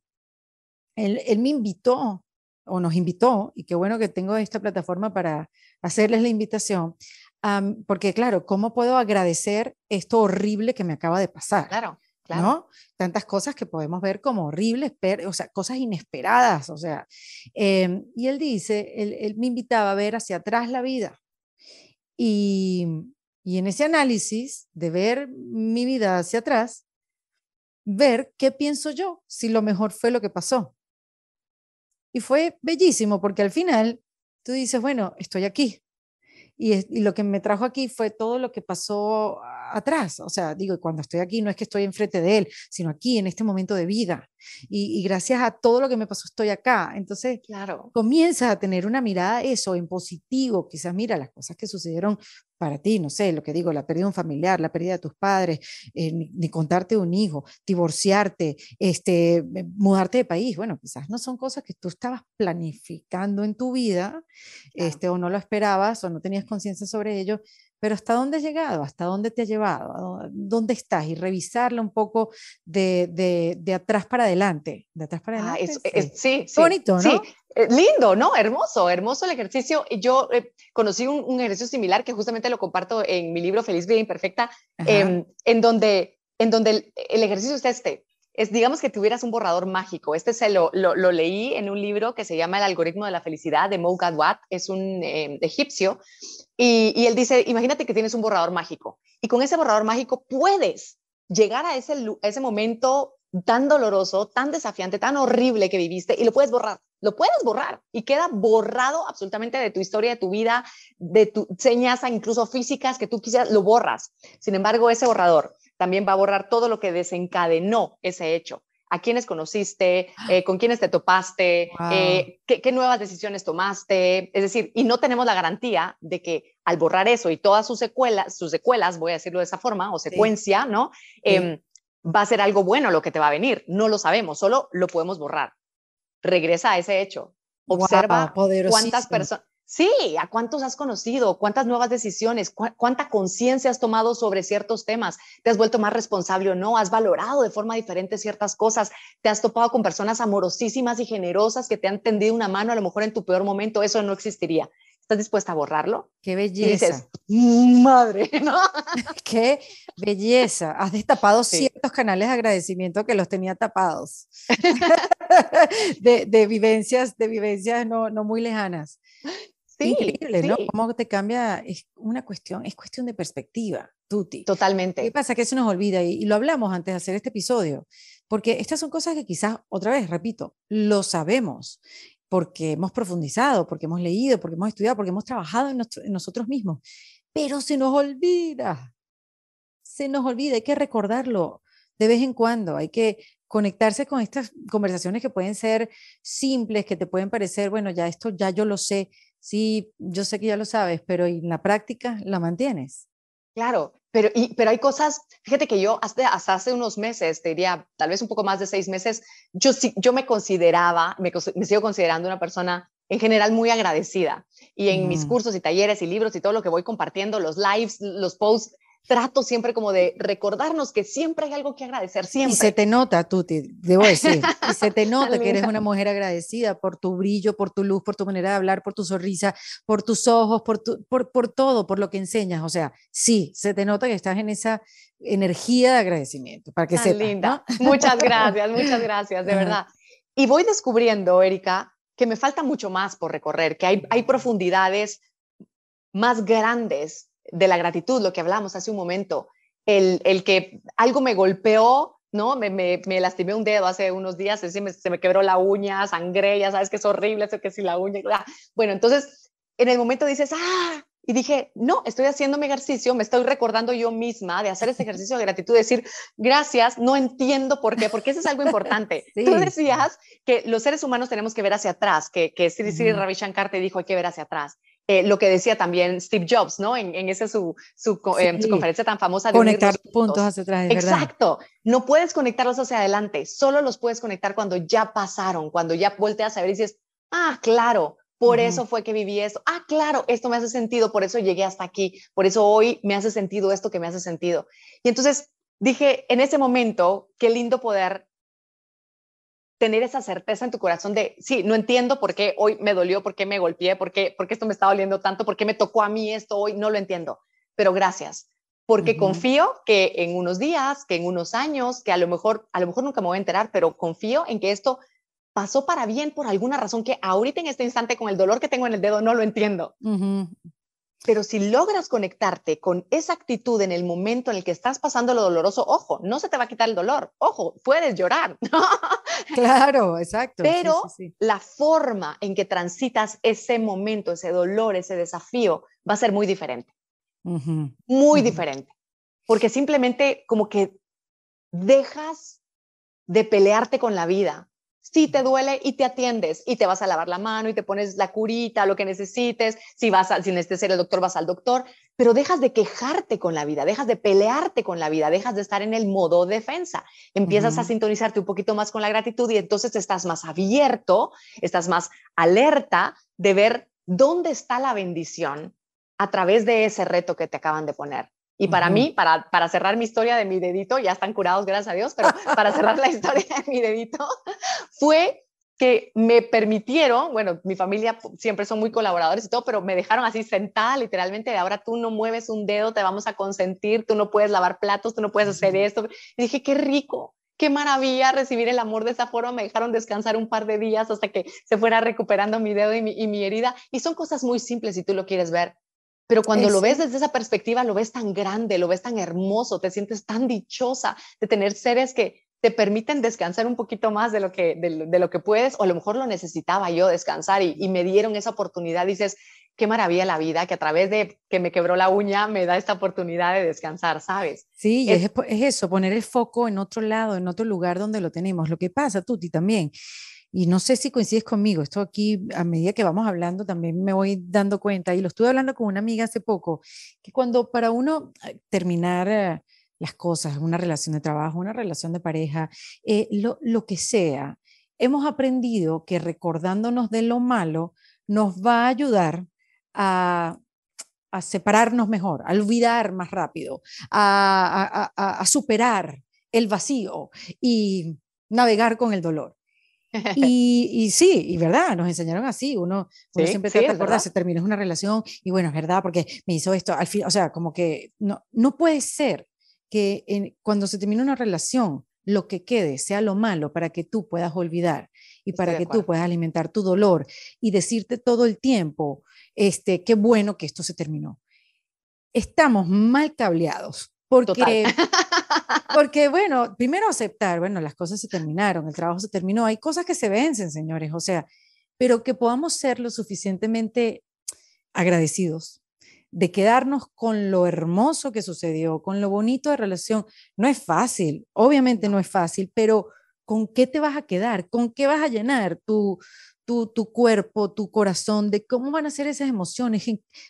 él, me invitó, o nos invitó, y qué bueno que tengo esta plataforma para hacerles la invitación, porque claro, ¿cómo puedo agradecer esto horrible que me acaba de pasar? Claro. Claro. ¿no? Tantas cosas que podemos ver como horribles, o sea, cosas inesperadas, o sea. Em, y él dice, él, me invitaba a ver hacia atrás la vida y, en ese análisis de ver mi vida hacia atrás, ver qué pienso yo, si lo mejor fue lo que pasó. Y fue bellísimo porque al final tú dices, bueno, estoy aquí. Y, y lo que me trajo aquí fue todo lo que pasó atrás. O sea, digo, cuando estoy aquí no es que estoy enfrente de él, sino aquí en este momento de vida. Y, gracias a todo lo que me pasó estoy acá. Entonces, claro. comienzas a tener una mirada eso en positivo. Quizás mira las cosas que sucedieron para ti, no sé, lo que digo, la pérdida de un familiar, la pérdida de tus padres, eh, ni, contarte un hijo, divorciarte, este, eh, mudarte de país. Bueno, quizás no son cosas que tú estabas planificando en tu vida, este, o no lo esperabas, o no tenías conciencia sobre ello, pero ¿hasta dónde has llegado? ¿Hasta dónde te ha llevado? ¿Dónde estás? Y revisarlo un poco de, atrás para adelante. De atrás para ah, adelante. sí. Bonito, ¿no? Sí. Eh, lindo, ¿no? Hermoso, hermoso el ejercicio. Yo eh, conocí un, ejercicio similar que justamente lo comparto en mi libro Feliz Vida Imperfecta, em, en donde, en donde el, ejercicio es este es, digamos que tuvieras un borrador mágico. Este se lo, leí en un libro que se llama El algoritmo de la felicidad de Mo Gadwat, es un eh, egipcio, y, él dice, imagínate que tienes un borrador mágico y con ese borrador mágico puedes llegar a ese, ese momento tan doloroso, tan desafiante, tan horrible que viviste y lo puedes borrar, lo puedes borrar y queda borrado absolutamente de tu historia, de tu vida, de tus señas, incluso físicas que tú quisieras, lo borras. Sin embargo, ese borrador también va a borrar todo lo que desencadenó ese hecho. A quiénes conociste, ah. eh, con quiénes te topaste, eh, qué, nuevas decisiones tomaste. Es decir, y no tenemos la garantía de que al borrar eso y todas sus secuelas, sus secuelas, voy a decirlo de esa forma, o secuencia, ¿no? Em, va a ser algo bueno lo que te va a venir. No lo sabemos, solo lo podemos borrar. Regresa a ese hecho. Observa cuántas personas Sí, ¿a cuántos has conocido? ¿Cuántas nuevas decisiones? ¿Cuánta conciencia has tomado sobre ciertos temas? ¿Te has vuelto más responsable o no? ¿Has valorado de forma diferente ciertas cosas? ¿Te has topado con personas amorosísimas y generosas que te han tendido una mano a lo mejor en tu peor momento? Eso no existiría. ¿Estás dispuesta a borrarlo? ¡Qué belleza! ¡madre! ¿no? ¡Qué belleza! Has destapado ciertos canales de agradecimiento que los tenía tapados. de, vivencias, de vivencias no muy lejanas. Sí, Increíble, ¿no? Cómo te cambia, es una cuestión, es cuestión de perspectiva, Tuti. Totalmente. ¿Qué pasa? Que se nos olvida y, lo hablamos antes de hacer este episodio, porque estas son cosas que quizás, otra vez, repito, lo sabemos, porque hemos profundizado, porque hemos leído, porque hemos estudiado, porque hemos trabajado en, en nosotros mismos, pero se nos olvida, se nos olvida, hay que recordarlo de vez en cuando, hay que conectarse con estas conversaciones que pueden ser simples, que te pueden parecer, bueno, ya esto ya yo lo sé, Sí, yo sé que ya lo sabes, pero en la práctica la mantienes. Claro, pero, pero hay cosas, fíjate que yo hasta, hace unos meses, te diría tal vez un poco más de seis meses, yo, yo me consideraba, me, sigo considerando una persona en general muy agradecida. Y en mis mm. cursos y talleres y libros y todo lo que voy compartiendo, los lives, los posts, trato siempre como de recordarnos que siempre hay algo que agradecer, siempre. Y se te nota, Tuti, debo decir, se te nota que eres una mujer agradecida por tu brillo, por tu luz, por tu manera de hablar, por tu sonrisa, por tus ojos, por, todo, por lo que enseñas. O sea, sí, se te nota que estás en esa energía de agradecimiento, para que linda. Muchas gracias, muchas gracias, de verdad. Y voy descubriendo, Erika, que me falta mucho más por recorrer, que hay, hay profundidades más grandes de la gratitud, lo que hablamos hace un momento, el, que algo me golpeó, ¿no? Me, lastimé un dedo hace unos días, se me, se me quebró la uña, sangre ya sabes que es horrible, eso que si la uña, bueno, entonces en el momento dices, ah, y dije, no, estoy haciendo mi ejercicio, me estoy recordando yo misma de hacer ese ejercicio de gratitud, decir, gracias, no entiendo por qué, porque eso es algo importante. Tú decías que los seres humanos tenemos que ver hacia atrás, que, que Sri Sri Ravi Shankar te dijo, hay que ver hacia atrás. Eh, lo que decía también Steve Jobs, ¿no? En, esa su, eh, conferencia tan famosa. Conectar puntos. hacia atrás. Exacto. No puedes conectarlos hacia adelante, solo los puedes conectar cuando ya pasaron, cuando ya volteas a ver y dices, ah, claro, por eso fue que viví esto. Ah, claro, esto me hace sentido, por eso llegué hasta aquí, por eso hoy me hace sentido esto que me hace sentido. Y entonces dije, en ese momento, qué lindo poder tener esa certeza en tu corazón de, sí, no entiendo por qué hoy me dolió, por qué me golpeé, por qué, por qué esto me está doliendo tanto, por qué me tocó a mí esto hoy, no lo entiendo, pero gracias, porque confío que en unos días, que en unos años, que a lo mejor, a lo mejor nunca me voy a enterar, pero confío en que esto pasó para bien por alguna razón que ahorita en este instante con el dolor que tengo en el dedo no lo entiendo, pero si logras conectarte con esa actitud en el momento en el que estás pasando lo doloroso, ojo, no se te va a quitar el dolor, ojo, puedes llorar. claro, exacto. Pero la forma en que transitas ese momento, ese dolor, ese desafío, va a ser muy diferente. Muy diferente. Porque simplemente como que dejas de pelearte con la vida si te duele y te atiendes y te vas a lavar la mano y te pones la curita, lo que necesites, si vas al, si ser el doctor, vas al doctor, pero dejas de quejarte con la vida, dejas de pelearte con la vida, dejas de estar en el modo defensa, empiezas a sintonizarte un poquito más con la gratitud y entonces estás más abierto, estás más alerta de ver dónde está la bendición a través de ese reto que te acaban de poner. Y para mí, para, para cerrar mi historia de mi dedito, ya están curados, gracias a Dios, pero para cerrar la historia de mi dedito, fue que me permitieron, bueno, mi familia siempre son muy colaboradores y todo, pero me dejaron así sentada literalmente, de ahora tú no mueves un dedo, te vamos a consentir, tú no puedes lavar platos, tú no puedes hacer esto. Y dije, qué rico, qué maravilla recibir el amor de esa forma. Me dejaron descansar un par de días hasta que se fuera recuperando mi dedo y mi, y mi herida. Y son cosas muy simples si tú lo quieres ver, pero cuando lo ves desde esa perspectiva, lo ves tan grande, lo ves tan hermoso, te sientes tan dichosa de tener seres que te permiten descansar un poquito más de lo que, de, lo que puedes, o a lo mejor lo necesitaba yo descansar y, me dieron esa oportunidad. Dices, qué maravilla la vida que a través de que me quebró la uña me da esta oportunidad de descansar, ¿sabes? Sí, es, es, eso, poner el foco en otro lado, en otro lugar donde lo tenemos. Lo que pasa, Tuti, también y no sé si coincides conmigo, esto aquí a medida que vamos hablando también me voy dando cuenta, y lo estuve hablando con una amiga hace poco, que cuando para uno eh, terminar eh, las cosas, una relación de trabajo, una relación de pareja, eh, lo, que sea, hemos aprendido que recordándonos de lo malo nos va a ayudar a separarnos mejor, a olvidar más rápido, a, superar el vacío y navegar con el dolor. Y, sí, y verdad, nos enseñaron así, uno, siempre trata de se terminas una relación y bueno, es verdad, porque me hizo esto, al fin, o sea, como que no, no puede ser que cuando se termina una relación, lo que quede sea lo malo para que tú puedas olvidar y para que tú puedas alimentar tu dolor y decirte todo el tiempo, este, qué bueno que esto se terminó. Estamos mal cableados porque, porque, bueno, primero aceptar, bueno, las cosas se terminaron, el trabajo se terminó, hay cosas que se vencen, señores, o sea, pero que podamos ser lo suficientemente agradecidos de quedarnos con lo hermoso que sucedió, con lo bonito de relación. No es fácil, obviamente no es fácil, pero ¿con qué te vas a quedar? ¿Con qué vas a llenar tu, tu, cuerpo, tu corazón, de cómo van a ser esas emociones,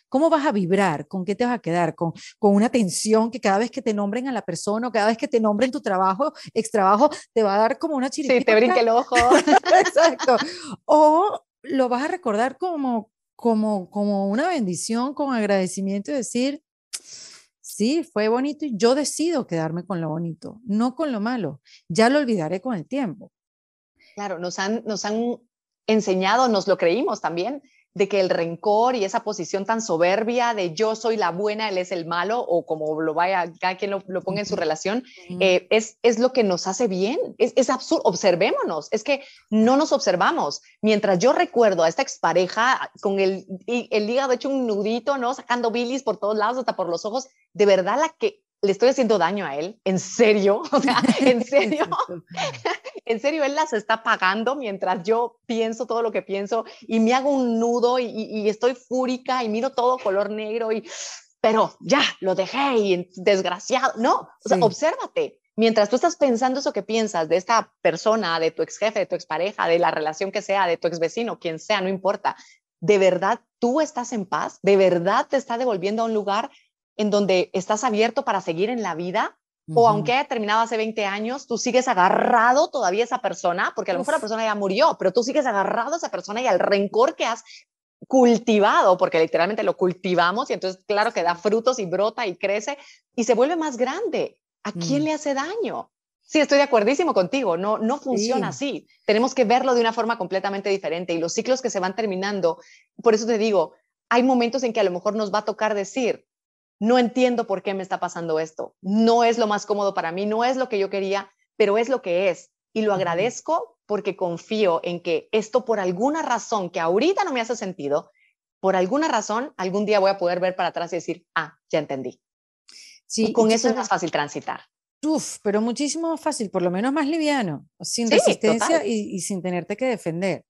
cómo vas a vibrar, con qué te vas a quedar, con, con una tensión que cada vez que te nombren a la persona o cada vez que te nombren tu trabajo, extrabajo, te va a dar como una chiripita, Sí, te brinque el ojo. Exacto. O lo vas a recordar como, como, como una bendición, con agradecimiento y decir, sí, fue bonito y yo decido quedarme con lo bonito, no con lo malo. Ya lo olvidaré con el tiempo. Claro, nos han enseñado, nos lo creímos también, de que el rencor y esa posición tan soberbia de yo soy la buena, él es el malo, o como lo vaya, cada quien lo, ponga en su relación, eh, es, es lo que nos hace bien. Es, absurdo, observémonos, es que no nos observamos. Mientras yo recuerdo a esta expareja ah, con el, el hígado hecho un nudito, ¿no? Sacando bilis por todos lados, hasta por los ojos, de verdad la que le estoy haciendo daño a él, en serio, en serio en serio, él las está pagando mientras yo pienso todo lo que pienso y me hago un nudo y, estoy fúrica y miro todo color negro y, pero ya, lo dejé y desgraciado. No, o obsérvate. Mientras tú estás pensando eso que piensas de esta persona, de tu ex jefe, de tu expareja, de la relación que sea, de tu ex vecino, quien sea, no importa, ¿de verdad tú estás en paz? ¿De verdad te está devolviendo a un lugar en donde estás abierto para seguir en la vida? O aunque haya terminado hace 20 años, tú sigues agarrado todavía a esa persona, porque a lo mejor la persona ya murió, pero tú sigues agarrado a esa persona y al rencor que has cultivado, porque literalmente lo cultivamos y entonces claro que da frutos y brota y crece y se vuelve más grande. ¿A quién mm. le hace daño? Sí, estoy de acuerdísimo contigo, no, no funciona así. Tenemos que verlo de una forma completamente diferente y los ciclos que se van terminando, por eso te digo, hay momentos en que a lo mejor nos va a tocar decir, no entiendo por qué me está pasando esto, no es lo más cómodo para mí, no es lo que yo quería, pero es lo que es. Y lo agradezco porque confío en que esto por alguna razón que ahorita no me hace sentido, por alguna razón algún día voy a poder ver para atrás y decir, ah, ya entendí. Sí, y con eso es más fácil transitar. Uf, pero muchísimo más fácil, por lo menos más liviano, sin resistencia y, sin tenerte que defender.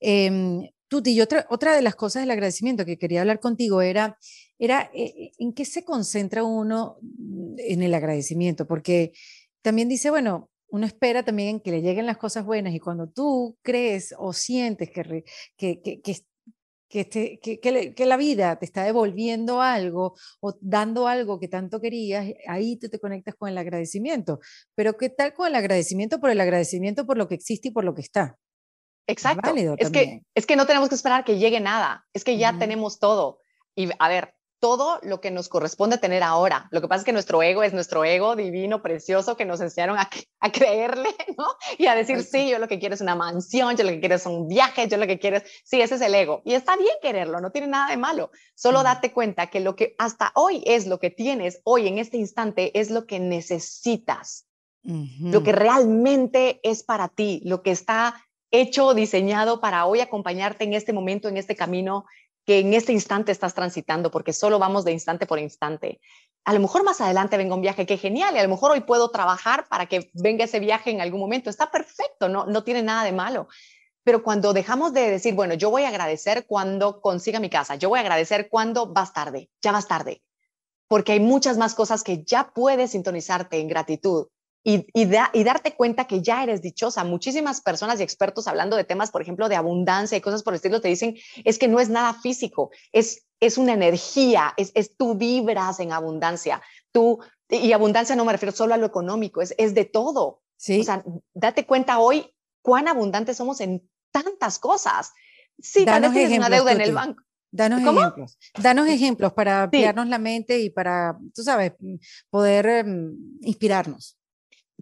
Em, Tuti, y otra, otra de las cosas del agradecimiento que quería hablar contigo era, era eh, en qué se concentra uno en el agradecimiento, porque también dice, bueno, uno espera también que le lleguen las cosas buenas y cuando tú crees o sientes que, que, que, la vida te está devolviendo algo o dando algo que tanto querías, ahí tú te conectas con el agradecimiento. Pero ¿qué tal con el agradecimiento por el agradecimiento por lo que existe y por lo que está? Exacto. es, que, es que no tenemos que esperar que llegue nada, es que ya tenemos todo. Y a ver, todo lo que nos corresponde tener ahora. Lo que pasa es que nuestro ego es nuestro ego divino, precioso, que nos enseñaron a, creerle, ¿no? Y a decir, sí, yo lo que quiero es una mansión, yo lo que quiero es un viaje, yo lo que quiero es, sí, ese es el ego. Y está bien quererlo, no tiene nada de malo. Solo date cuenta que lo que hasta hoy es lo que tienes, hoy en este instante, es lo que necesitas. Lo que realmente es para ti, lo que está hecho, diseñado para hoy acompañarte en este momento, en este camino que en este instante estás transitando, porque solo vamos de instante por instante. A lo mejor más adelante venga un viaje que genial, y a lo mejor hoy puedo trabajar para que venga ese viaje en algún momento. Está perfecto, no, no tiene nada de malo. Pero cuando dejamos de decir, bueno, yo voy a agradecer cuando consiga mi casa, yo voy a agradecer cuando vas tarde, ya vas tarde, porque hay muchas más cosas que ya puedes sintonizarte en gratitud y, y, darte cuenta que ya eres dichosa. Muchísimas personas y expertos hablando de temas, por ejemplo, de abundancia y cosas por el estilo, te dicen, es que no es nada físico, es, es una energía, es, es tú vibras en abundancia. Tú, y abundancia no me refiero solo a lo económico, es, es de todo. O sea, date cuenta hoy cuán abundantes somos en tantas cosas. Sí, Danos tal tienes una deuda en el banco. Danos ejemplos. Danos ejemplos para ampliarnos la mente y para, tú sabes, mm, poder em, inspirarnos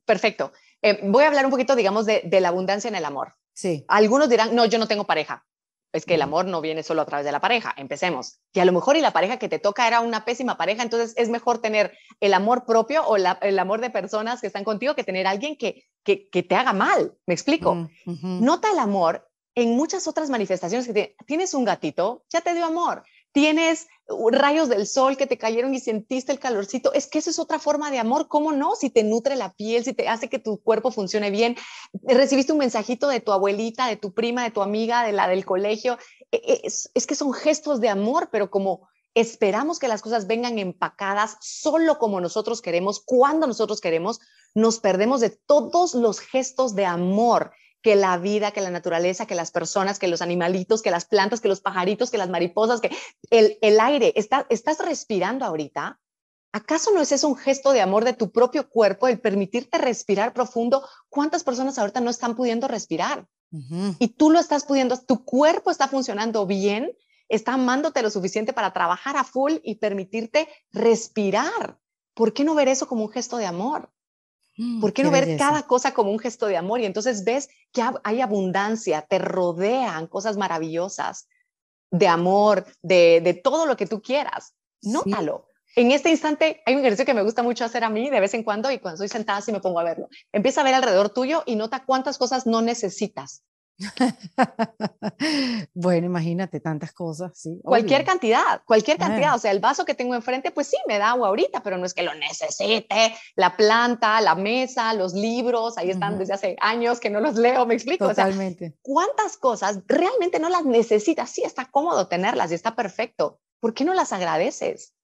perfecto. Eh, voy a hablar un poquito, digamos, de, la abundancia en el amor. Sí. Algunos dirán, no, yo no tengo pareja. Es que el amor no viene solo a través de la pareja, empecemos. Y a lo mejor y la pareja que te toca era una pésima pareja, entonces es mejor tener el amor propio o el amor de personas que están contigo que tener alguien que, que, te haga mal, me explico. Mm, Nota el amor en muchas otras manifestaciones que tienes un gatito, ya te dio amor tienes uh, rayos del sol que te cayeron y sentiste el calorcito, es que eso es otra forma de amor, ¿cómo no? Si te nutre la piel, si te hace que tu cuerpo funcione bien, recibiste un mensajito de tu abuelita, de tu prima, de tu amiga, de la del colegio, e, es, es que son gestos de amor, pero como esperamos que las cosas vengan empacadas solo como nosotros queremos, cuando nosotros queremos, nos perdemos de todos los gestos de amor que la vida, que la naturaleza, que las personas, que los animalitos, que las plantas, que los pajaritos, que las mariposas, que el, aire, ¿estás respirando ahorita? ¿Acaso no es eso un gesto de amor de tu propio cuerpo, el permitirte respirar profundo? ¿Cuántas personas ahorita no están pudiendo respirar? Y tú lo estás pudiendo, tu cuerpo está funcionando bien, está amándote lo suficiente para trabajar a full y permitirte respirar. ¿Por qué no ver eso como un gesto de amor? Mm, ¿Por qué, no ver cada cosa como un gesto de amor? Y entonces ves que hay abundancia, te rodean cosas maravillosas de amor, de, de todo lo que tú quieras. Nótalo. En este instante hay un ejercicio que me gusta mucho hacer a mí de vez en cuando y cuando estoy sentada sí me pongo a verlo. Empieza a ver alrededor tuyo y nota cuántas cosas no necesitas. bueno, imagínate tantas cosas, sí. Cualquier cantidad, cualquier cantidad, o sea, el vaso que tengo enfrente, pues sí, me da agua ahorita, pero no es que lo necesite, la planta, la mesa, los libros, ahí están desde hace años que no los leo, me explico. Totalmente. ¿Cuántas cosas realmente no las necesitas? Sí, está cómodo tenerlas y está perfecto. ¿Por qué no las agradeces?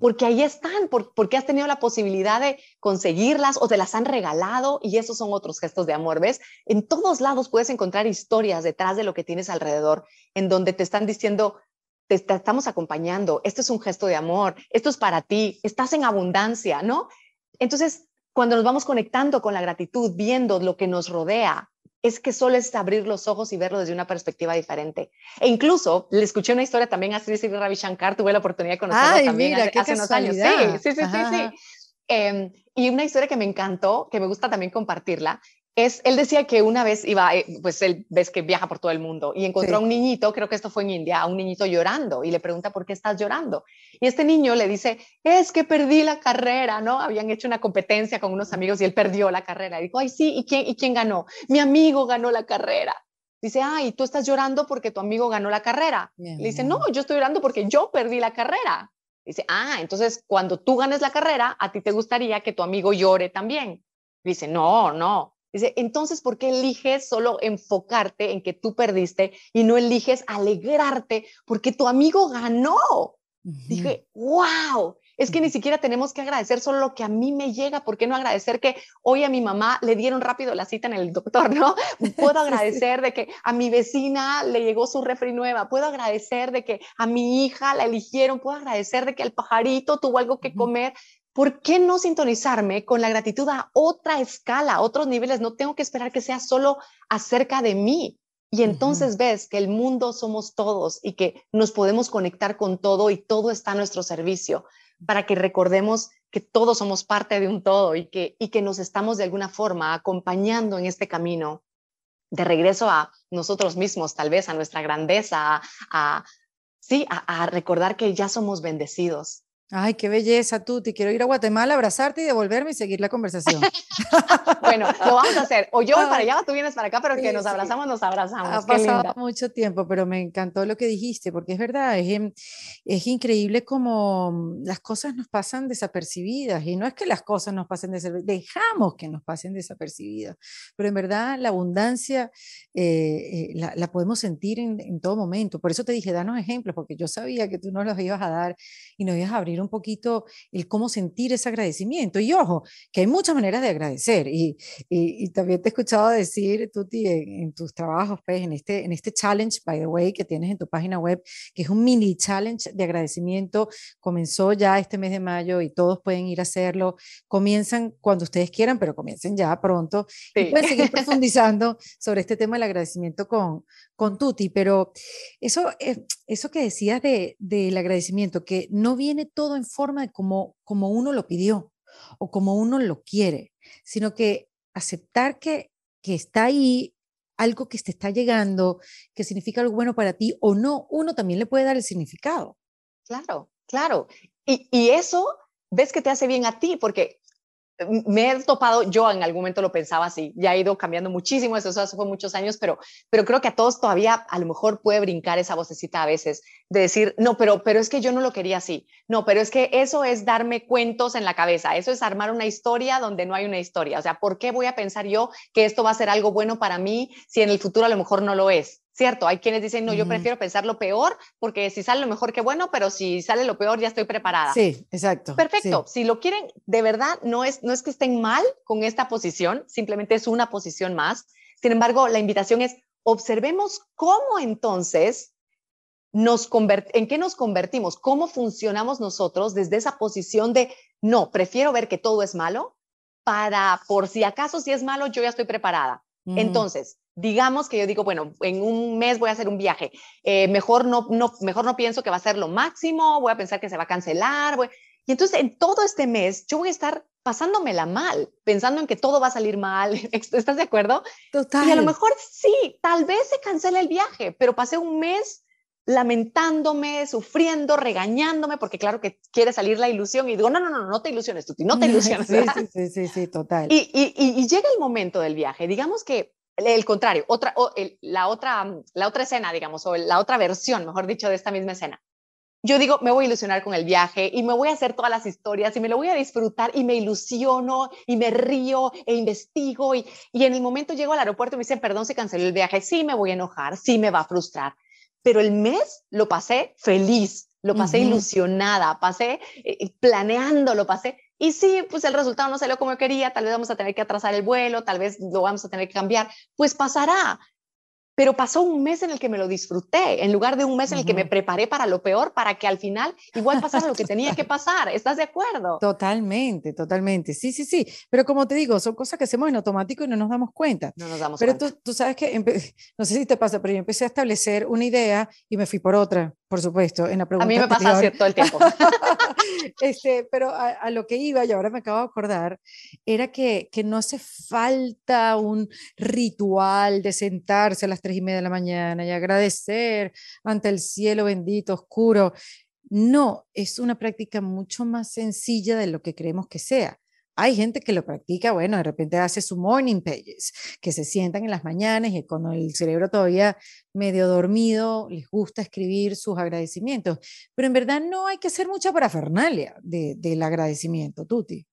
Porque ahí están, porque has tenido la posibilidad de conseguirlas o te las han regalado y esos son otros gestos de amor, ¿ves? En todos lados puedes encontrar historias detrás de lo que tienes alrededor, en donde te están diciendo, te, estamos acompañando, Esto es un gesto de amor, esto es para ti, estás en abundancia, ¿no? Entonces, cuando nos vamos conectando con la gratitud, viendo lo que nos rodea, es que solo es abrir los ojos y verlo desde una perspectiva diferente. E incluso le escuché una historia también a Sri Sri Ravi Shankar, tuve la oportunidad de conocerlo también hace, unos años. Sí, sí, sí, sí. Em, y una historia que me encantó, que me gusta también compartirla, es, él decía que una vez iba, eh, pues él ves que viaja por todo el mundo y encontró a un niñito, creo que esto fue en India, a un niñito llorando y le pregunta por qué estás llorando. Y este niño le dice, es que perdí la carrera, ¿no? Habían hecho una competencia con unos amigos y él perdió la carrera. Y dijo, ay, sí, ¿y quién, ¿y quién ganó? Mi amigo ganó la carrera. Dice, ay, tú estás llorando porque tu amigo ganó la carrera. le dice, no, yo estoy llorando porque yo perdí la carrera. Dice, ah, entonces cuando tú ganes la carrera, a ti te gustaría que tu amigo llore también. Dice, no, no, Dice, entonces, ¿por qué eliges solo enfocarte en que tú perdiste y no eliges alegrarte porque tu amigo ganó? Dije, wow, es que ni siquiera tenemos que agradecer solo lo que a mí me llega, ¿por qué no agradecer que hoy a mi mamá le dieron rápido la cita en el doctor, ¿no? Puedo agradecer de que a mi vecina le llegó su refri nueva, puedo agradecer de que a mi hija la eligieron, puedo agradecer de que el pajarito tuvo algo que comer. ¿por qué no sintonizarme con la gratitud a otra escala, a otros niveles? No tengo que esperar que sea solo acerca de mí. Y entonces ves que el mundo somos todos y que nos podemos conectar con todo y todo está a nuestro servicio para que recordemos que todos somos parte de un todo y que, y que nos estamos de alguna forma acompañando en este camino de regreso a nosotros mismos, tal vez a nuestra grandeza, sí, a recordar que ya somos bendecidos Ay, qué belleza, tú! Te Quiero ir a Guatemala, abrazarte y devolverme y seguir la conversación. bueno, lo vamos a hacer. O yo voy para allá o tú vienes para acá, pero que nos abrazamos, nos abrazamos. Ha pasado mucho tiempo, pero me encantó lo que dijiste, porque es verdad, es, em, es increíble como mm, las cosas nos pasan desapercibidas. Y no es que las cosas nos pasen desapercibidas, dejamos que nos pasen desapercibidas. Pero en verdad, la abundancia eh, eh, la, podemos sentir en, en todo momento. Por eso te dije, danos ejemplos, porque yo sabía que tú no los ibas a dar y nos ibas a abrir un poquito el cómo sentir ese agradecimiento. Y ojo, que hay muchas maneras de agradecer. Y, y, también te he escuchado decir, Tuti, en, tus trabajos, pues, en este, en este challenge, by the way, que tienes en tu página web, que es un mini challenge de agradecimiento. Comenzó ya este mes de mayo y todos pueden ir a hacerlo. Comienzan cuando ustedes quieran, pero comiencen ya pronto. Y pueden seguir profundizando sobre este tema del agradecimiento con, con Tuti. Pero eso, eh, eso que decías de, del agradecimiento, que no viene todo todo en forma de como, como uno lo pidió o como uno lo quiere, sino que aceptar que, que está ahí algo que te está llegando, que significa algo bueno para ti o no, uno también le puede dar el significado. Claro, claro. Y, y eso ves que te hace bien a ti, porque me he topado, yo en algún momento lo pensaba así, ya he ido cambiando muchísimo eso, hace fue muchos años, pero, pero creo que a todos todavía a lo mejor puede brincar esa vocecita a veces de decir, no, pero, pero es que yo no lo quería así, no, pero es que eso es darme cuentos en la cabeza, eso es armar una historia donde no hay una historia, o sea, ¿por qué voy a pensar yo que esto va a ser algo bueno para mí si en el futuro a lo mejor no lo es? ¿cierto? Hay quienes dicen, no, yo prefiero pensar lo peor, porque si sale lo mejor que bueno, pero si sale lo peor ya estoy preparada. Sí, exacto. Perfecto. Si lo quieren, de verdad, no es, no es que estén mal con esta posición, simplemente es una posición más. Sin embargo, la invitación es, observemos cómo entonces nos en qué nos convertimos, cómo funcionamos nosotros desde esa posición de, no, prefiero ver que todo es malo, para, por si acaso si es malo, yo ya estoy preparada. Entonces, digamos que yo digo, bueno, en un mes voy a hacer un viaje, eh, mejor, no, no, mejor no pienso que va a ser lo máximo, voy a pensar que se va a cancelar. Y entonces en todo este mes yo voy a estar pasándomela mal, pensando en que todo va a salir mal. ¿Estás de acuerdo? Total. Y a lo mejor sí, tal vez se cancele el viaje, pero pasé un mes lamentándome, sufriendo, regañándome, porque claro que quiere salir la ilusión y digo, no, no, no, no te ilusiones, tú, no te ilusiones. Sí, sí, sí, sí, total. Y, y llega el momento del viaje, digamos que el contrario, otra, la, otra, la otra escena, digamos, o la otra versión, mejor dicho, de esta misma escena. Yo digo, me voy a ilusionar con el viaje y me voy a hacer todas las historias y me lo voy a disfrutar y me ilusiono y me río e investigo y, y en el momento llego al aeropuerto y me dicen, perdón, se canceló el viaje, sí me voy a enojar, sí me va a frustrar, pero el mes lo pasé feliz, lo pasé ilusionada, pasé eh, eh, planeando, lo pasé y sí, pues el resultado no salió como yo quería, tal vez vamos a tener que atrasar el vuelo, tal vez lo vamos a tener que cambiar, pues pasará pero pasó un mes en el que me lo disfruté, en lugar de un mes en el que me preparé para lo peor, para que al final igual pasara lo que tenía que pasar. ¿Estás de acuerdo? Totalmente, totalmente. Sí, sí, sí. Pero como te digo, son cosas que hacemos en automático y no nos damos cuenta. No nos damos pero cuenta. Pero tú, tú, sabes que, no sé si te pasa, pero yo empecé a establecer una idea y me fui por otra, por supuesto, en la pregunta. A mí me anterior. así todo el tiempo. este, pero a, lo que iba, y ahora me acabo de acordar, era que, que no hace falta un ritual de sentarse a las tres y media de la mañana y agradecer ante el cielo bendito, oscuro. No, es una práctica mucho más sencilla de lo que creemos que sea. Hay gente que lo practica, bueno, de repente hace su morning pages, que se sientan en las mañanas y con el cerebro todavía medio dormido, les gusta escribir sus agradecimientos. Pero en verdad no hay que hacer mucha parafernalia del agradecimiento, Tuti.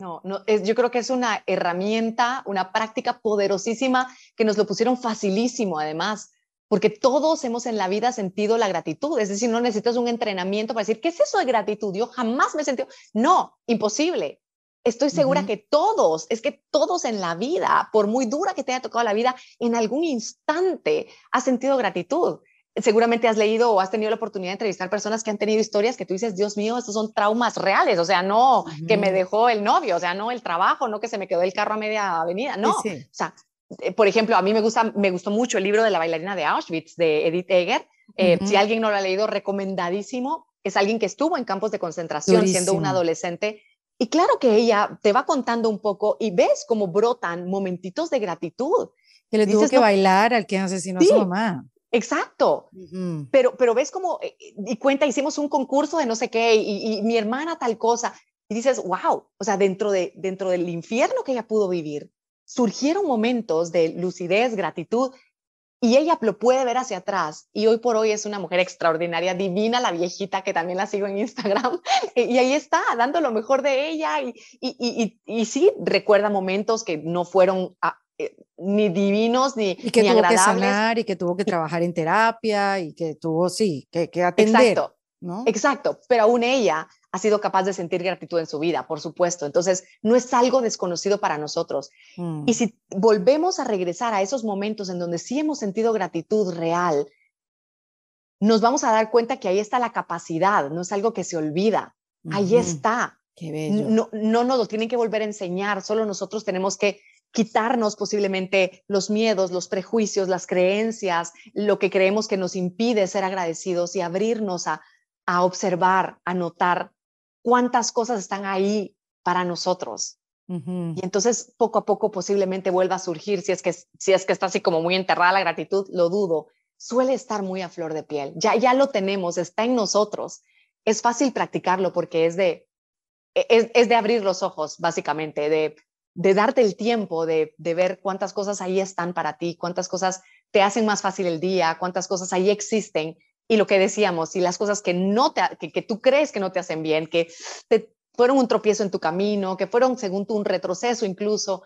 No, yo creo que es una herramienta, una práctica poderosísima que nos lo pusieron facilísimo además, porque todos hemos en la vida sentido la gratitud, es decir, no necesitas un entrenamiento para decir, ¿qué es eso de gratitud? Yo jamás me he sentido, no, imposible. Estoy segura que todos, es que todos en la vida, por muy dura que te haya tocado la vida, en algún instante has sentido gratitud seguramente has leído o has tenido la oportunidad de entrevistar personas que han tenido historias que tú dices, Dios mío, estos son traumas reales, o sea, no que me dejó el novio, o sea, no el trabajo, no que se me quedó el carro a media avenida, no, o sea, eh, por ejemplo, a mí me gusta, me gustó mucho el libro de la bailarina de Auschwitz de Edith Eger. Eh, si alguien no lo ha leído, recomendadísimo. Es alguien que estuvo en campos de concentración siendo una adolescente. Y claro que ella te va contando un poco y ves cómo brotan momentitos de gratitud. Que le Dices, que bailar al que asesinó a su mamá. Exacto. pero, pero ves como, eh, y cuenta, hicimos un concurso de no sé qué, y, mi hermana tal cosa. Y dices, wow, o sea, dentro, de, dentro del infierno que ella pudo vivir, surgieron momentos de lucidez, gratitud, y ella lo puede ver hacia atrás. Y hoy por hoy es una mujer extraordinaria, divina, la viejita que también la sigo en Instagram. Y ahí está, dando lo mejor de ella. Y, y, y, y sí, recuerda momentos que no fueron eh, ni divinos, ni, que tuvo que sanar, y que tuvo que trabajar en terapia, y que tuvo, sí, que, que atender. Exacto, ¿no? exacto, pero aún ella ha sido capaz de sentir gratitud en su vida, por supuesto. Entonces, no es algo desconocido para nosotros. Mm. Y si volvemos a regresar a esos momentos en donde sí hemos sentido gratitud real, nos vamos a dar cuenta que ahí está la capacidad, no es algo que se olvida, ahí está. Qué bello. No, no nos lo tienen que volver a enseñar, solo nosotros tenemos que quitarnos posiblemente los miedos, los prejuicios, las creencias, lo que creemos que nos impide ser agradecidos y abrirnos a, observar, a notar cuántas cosas están ahí para nosotros. Y entonces poco a poco posiblemente vuelva a surgir, si es, que, si es que está así como muy enterrada la gratitud, lo dudo, suele estar muy a flor de piel, ya, ya lo tenemos, está en nosotros, es fácil practicarlo porque es de, e, es, es de abrir los ojos, básicamente, de de darte el tiempo de, ver cuántas cosas ahí están para ti, cuántas cosas te hacen más fácil el día, cuántas cosas ahí existen. Y lo que decíamos, y las cosas que, no te, que, tú crees que no te hacen bien, que te fueron un tropiezo en tu camino, que fueron según tú un retroceso incluso,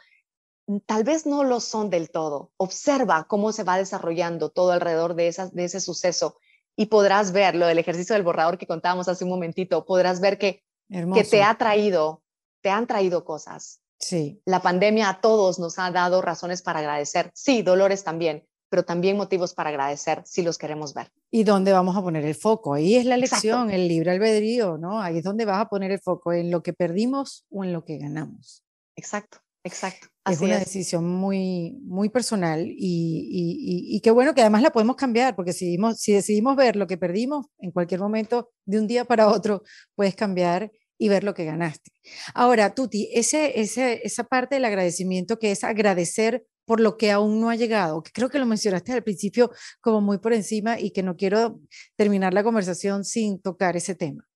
mm, tal vez no lo son del todo. Observa cómo se va desarrollando todo alrededor de, esas, de ese suceso y podrás ver lo del ejercicio del borrador que contábamos hace un momentito, podrás ver que, que te ha traído, te han traído cosas Sí. La pandemia a todos nos ha dado razones para agradecer. Sí, dolores también, pero también motivos para agradecer si los queremos ver. ¿Y dónde vamos a poner el foco? Ahí es la lección, el libre albedrío, ¿no? Ahí es donde vas a poner el foco, en lo que perdimos o en lo que ganamos. Exacto. Exacto. es una decisión muy, muy personal y, qué bueno que además la podemos cambiar, porque si, si decidimos ver lo que perdimos en cualquier momento, de un día para otro, puedes cambiar y ver lo que ganaste. Ahora, Tuti, ese, ese, esa parte del agradecimiento que es agradecer por lo que aún no ha llegado, que creo que lo mencionaste al principio como muy por encima y que no quiero terminar la conversación sin tocar ese tema.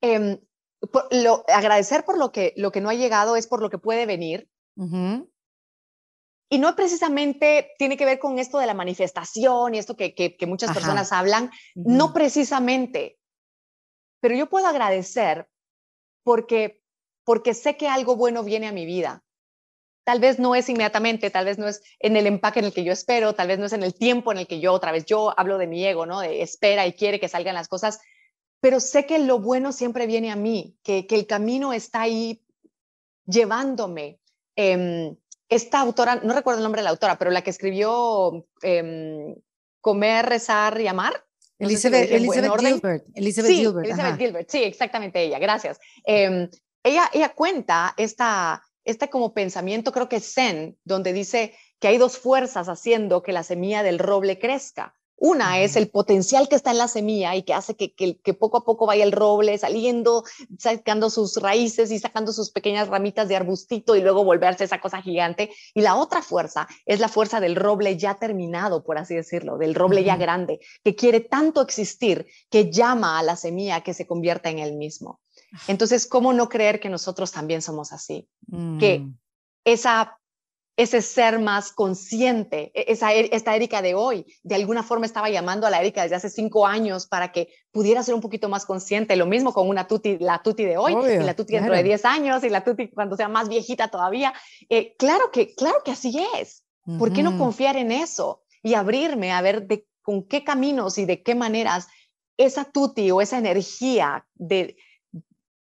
Em, lo, agradecer por lo que, lo que no ha llegado es por lo que puede venir. Y no precisamente tiene que ver con esto de la manifestación y esto que, muchas personas hablan, no precisamente pero yo puedo agradecer porque, porque sé que algo bueno viene a mi vida. Tal vez no es inmediatamente, tal vez no es en el empaque en el que yo espero, tal vez no es en el tiempo en el que yo, otra vez, yo hablo de mi ego, ¿no? De espera y quiere que salgan las cosas, pero sé que lo bueno siempre viene a mí, que, el camino está ahí llevándome. Em, esta autora, no recuerdo el nombre de la autora, pero la que escribió em, Comer, Rezar y Amar, Elizabeth, Gilbert. sí, exactamente ella, gracias. Em, ella, ella cuenta esta, este como pensamiento, creo que es Zen, donde dice que hay dos fuerzas haciendo que la semilla del roble crezca. Una es el potencial que está en la semilla y que hace que, poco a poco vaya el roble saliendo, sacando sus raíces y sacando sus pequeñas ramitas de arbustito y luego volverse esa cosa gigante. Y la otra fuerza es la fuerza del roble ya terminado, por así decirlo, del roble ya grande, que quiere tanto existir que llama a la semilla que se convierta en él mismo. Ah. Entonces, ¿cómo no creer que nosotros también somos así? Que mm. esa ese ser más consciente. E-, esa, e-, esta Erika de hoy, de alguna forma estaba llamando a la Erika desde hace cinco años para que pudiera ser un poquito más consciente. Lo mismo con una tuti, la tuti de hoy, y la tuti dentro de diez años, y la tuti cuando sea más viejita todavía. Eh, claro, que, claro que así es. ¿Por qué no confiar en eso y abrirme a ver de, con qué caminos y de qué maneras esa tuti o esa energía de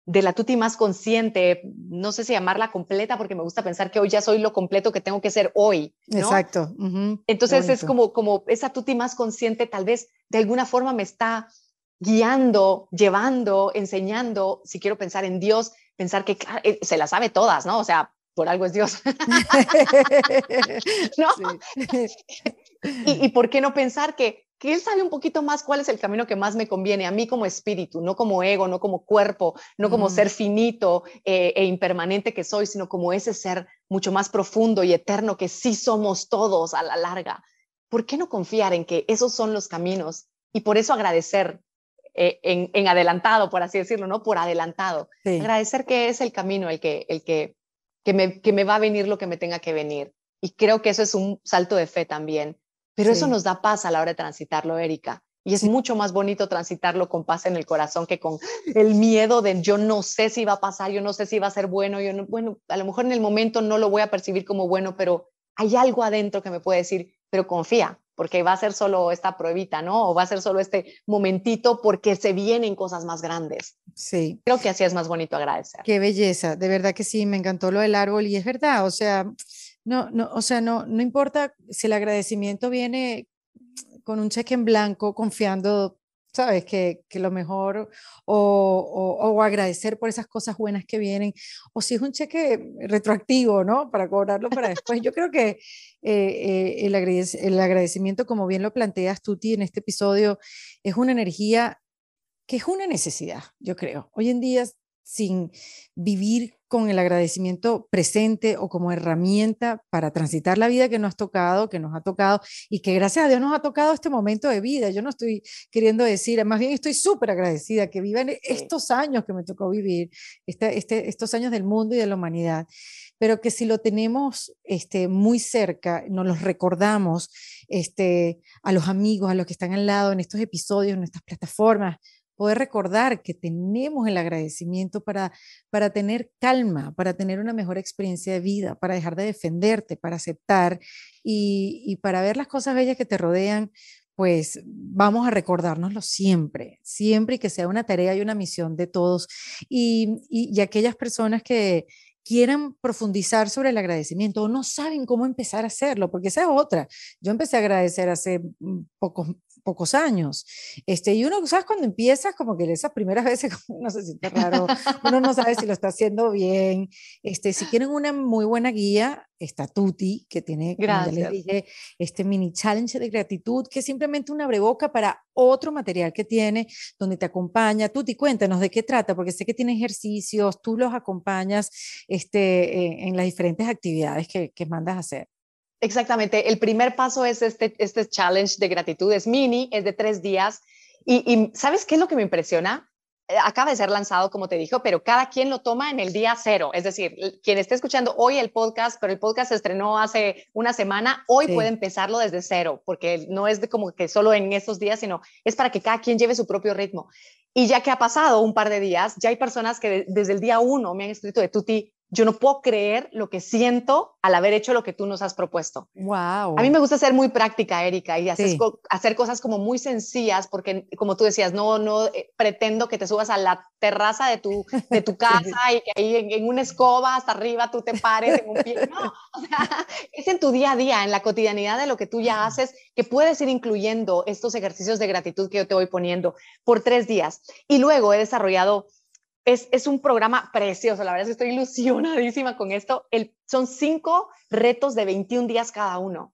de la Tuti más consciente, no sé si llamarla completa, porque me gusta pensar que hoy ya soy lo completo que tengo que ser hoy. ¿no? Exacto. Entonces es como, como esa Tuti más consciente tal vez de alguna forma me está guiando, llevando, enseñando, si quiero pensar en Dios, pensar que eh, se la sabe todas, ¿no? O sea, por algo es Dios. ¿No? y por qué no pensar que él sabe un poquito más cuál es el camino que más me conviene a mí como espíritu, no como ego, no como cuerpo, no como ser finito eh, e impermanente que soy, sino como ese ser mucho más profundo y eterno que sí somos todos a la larga. ¿Por qué no confiar en que esos son los caminos? Y por eso agradecer eh, en, adelantado, por así decirlo, ¿no? Por adelantado. Agradecer que es el camino el que, el que, que me, que me va a venir lo que me tenga que venir. Y creo que eso es un salto de fe también pero eso nos da paz a la hora de transitarlo, Erika. Y es mucho más bonito transitarlo con paz en el corazón que con el miedo de yo no sé si va a pasar, yo no sé si va a ser bueno, yo bueno, a lo mejor en el momento no lo voy a percibir como bueno, pero hay algo adentro que me puede decir, pero confía, porque va a ser solo esta pruebita, ¿no? O va a ser solo este momentito porque se vienen cosas más grandes. Sí. Creo que así es más bonito agradecer. Qué belleza, de verdad que sí, me encantó lo del árbol y es verdad, o sea, no, no, o sea, no, no importa si el agradecimiento viene con un cheque en blanco, confiando, sabes, que, que lo mejor, o, o, agradecer por esas cosas buenas que vienen, o si es un cheque retroactivo, ¿no? Para cobrarlo para después. Yo creo que eh, eh, el, agradecimiento, como bien lo planteas tú, en este episodio, es una energía que es una necesidad, yo creo. Hoy en día sin vivir con el agradecimiento presente o como herramienta para transitar la vida que nos ha tocado, que nos ha tocado y que gracias a Dios nos ha tocado este momento de vida. Yo no estoy queriendo decir, más bien estoy súper agradecida que vivan estos años que me tocó vivir, este, estos años del mundo y de la humanidad, pero que si lo tenemos este, muy cerca, nos los recordamos este, a los amigos, a los que están al lado en estos episodios, en estas plataformas, poder recordar que tenemos el agradecimiento para, para tener calma, para tener una mejor experiencia de vida, para dejar de defenderte, para aceptar y, y para ver las cosas bellas que te rodean, pues vamos a recordárnoslo siempre, siempre y que sea una tarea y una misión de todos. Y, y, aquellas personas que quieran profundizar sobre el agradecimiento o no saben cómo empezar a hacerlo, porque esa es otra. Yo empecé a agradecer hace mm, pocos, pocos años. Este, y uno, ¿sabes? Cuando empiezas, como que esas primeras veces, no uno se siente raro, uno no sabe si lo está haciendo bien. Este, si quieren una muy buena guía, está Tuti, que tiene, como les dije, este mini challenge de gratitud, que es simplemente una breboca para otro material que tiene, donde te acompaña. Tuti, cuéntanos de qué trata, porque sé que tiene ejercicios, tú los acompañas este, eh, en, las diferentes actividades que, que mandas a hacer. Exactamente, el primer paso es este, este challenge de gratitud, es mini, es de tres días. Y, ¿sabes qué es lo que me impresiona? Eh, acaba de ser lanzado, como te dijo, pero cada quien lo toma en el día cero. Es decir, quien esté escuchando hoy el podcast, pero el podcast se estrenó hace una semana, hoy puede empezarlo desde cero, porque no es de como que solo en estos días, sino es para que cada quien lleve su propio ritmo. Y ya que ha pasado un par de días, ya hay personas que desde el día uno me han escrito de Tuti, yo no puedo creer lo que siento al haber hecho lo que tú nos has propuesto. Wow. A mí me gusta ser muy práctica, Erika, y hacer, hacer cosas como muy sencillas, porque como tú decías, no, no eh, pretendo que te subas a la terraza de tu, de tu casa y que ahí en, una escoba hasta arriba tú te pares en un pie. No, o sea, es en tu día a día, en la cotidianidad de lo que tú ya haces, que puedes ir incluyendo estos ejercicios de gratitud que yo te voy poniendo por tres días. Y luego he desarrollado es, un programa precioso, la verdad es que estoy ilusionadísima con esto. son cinco retos de 21 días cada uno.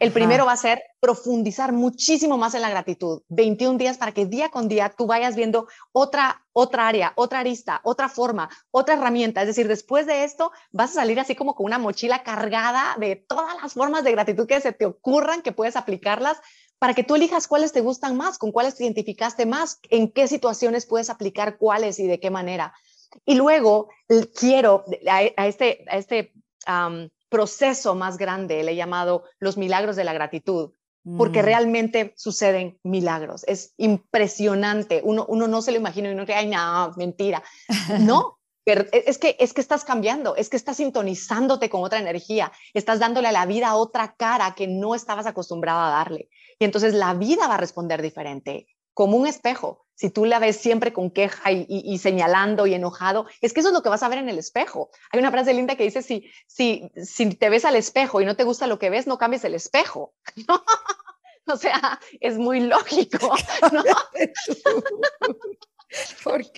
El primero va a ser profundizar muchísimo más en la gratitud, 21 días para que día con día tú vayas viendo otra, otra área, otra arista, otra forma, otra herramienta. Es decir, después de esto vas a salir así como con una mochila cargada de todas las formas de gratitud que se te ocurran, que puedes aplicarlas para que tú elijas cuáles te gustan más, con cuáles te identificaste más, en qué situaciones puedes aplicar cuáles y de qué manera. Y luego quiero a, este, este proceso más grande, le he llamado los milagros de la gratitud, porque mm. realmente suceden milagros. Es impresionante. Uno, no se lo imagina y uno cree, ay, no, mentira. No, e, es que, es que estás cambiando, es que estás sintonizándote con otra energía, estás dándole a la vida otra cara que no estabas acostumbrado a darle. Y entonces la vida va a responder diferente, como un espejo. Si tú la ves siempre con queja y, señalando y enojado, es que eso es lo que vas a ver en el espejo. Hay una frase linda que dice, si, si, si te ves al espejo y no te gusta lo que ves, no cambies el espejo. ¿No? O sea, es muy lógico.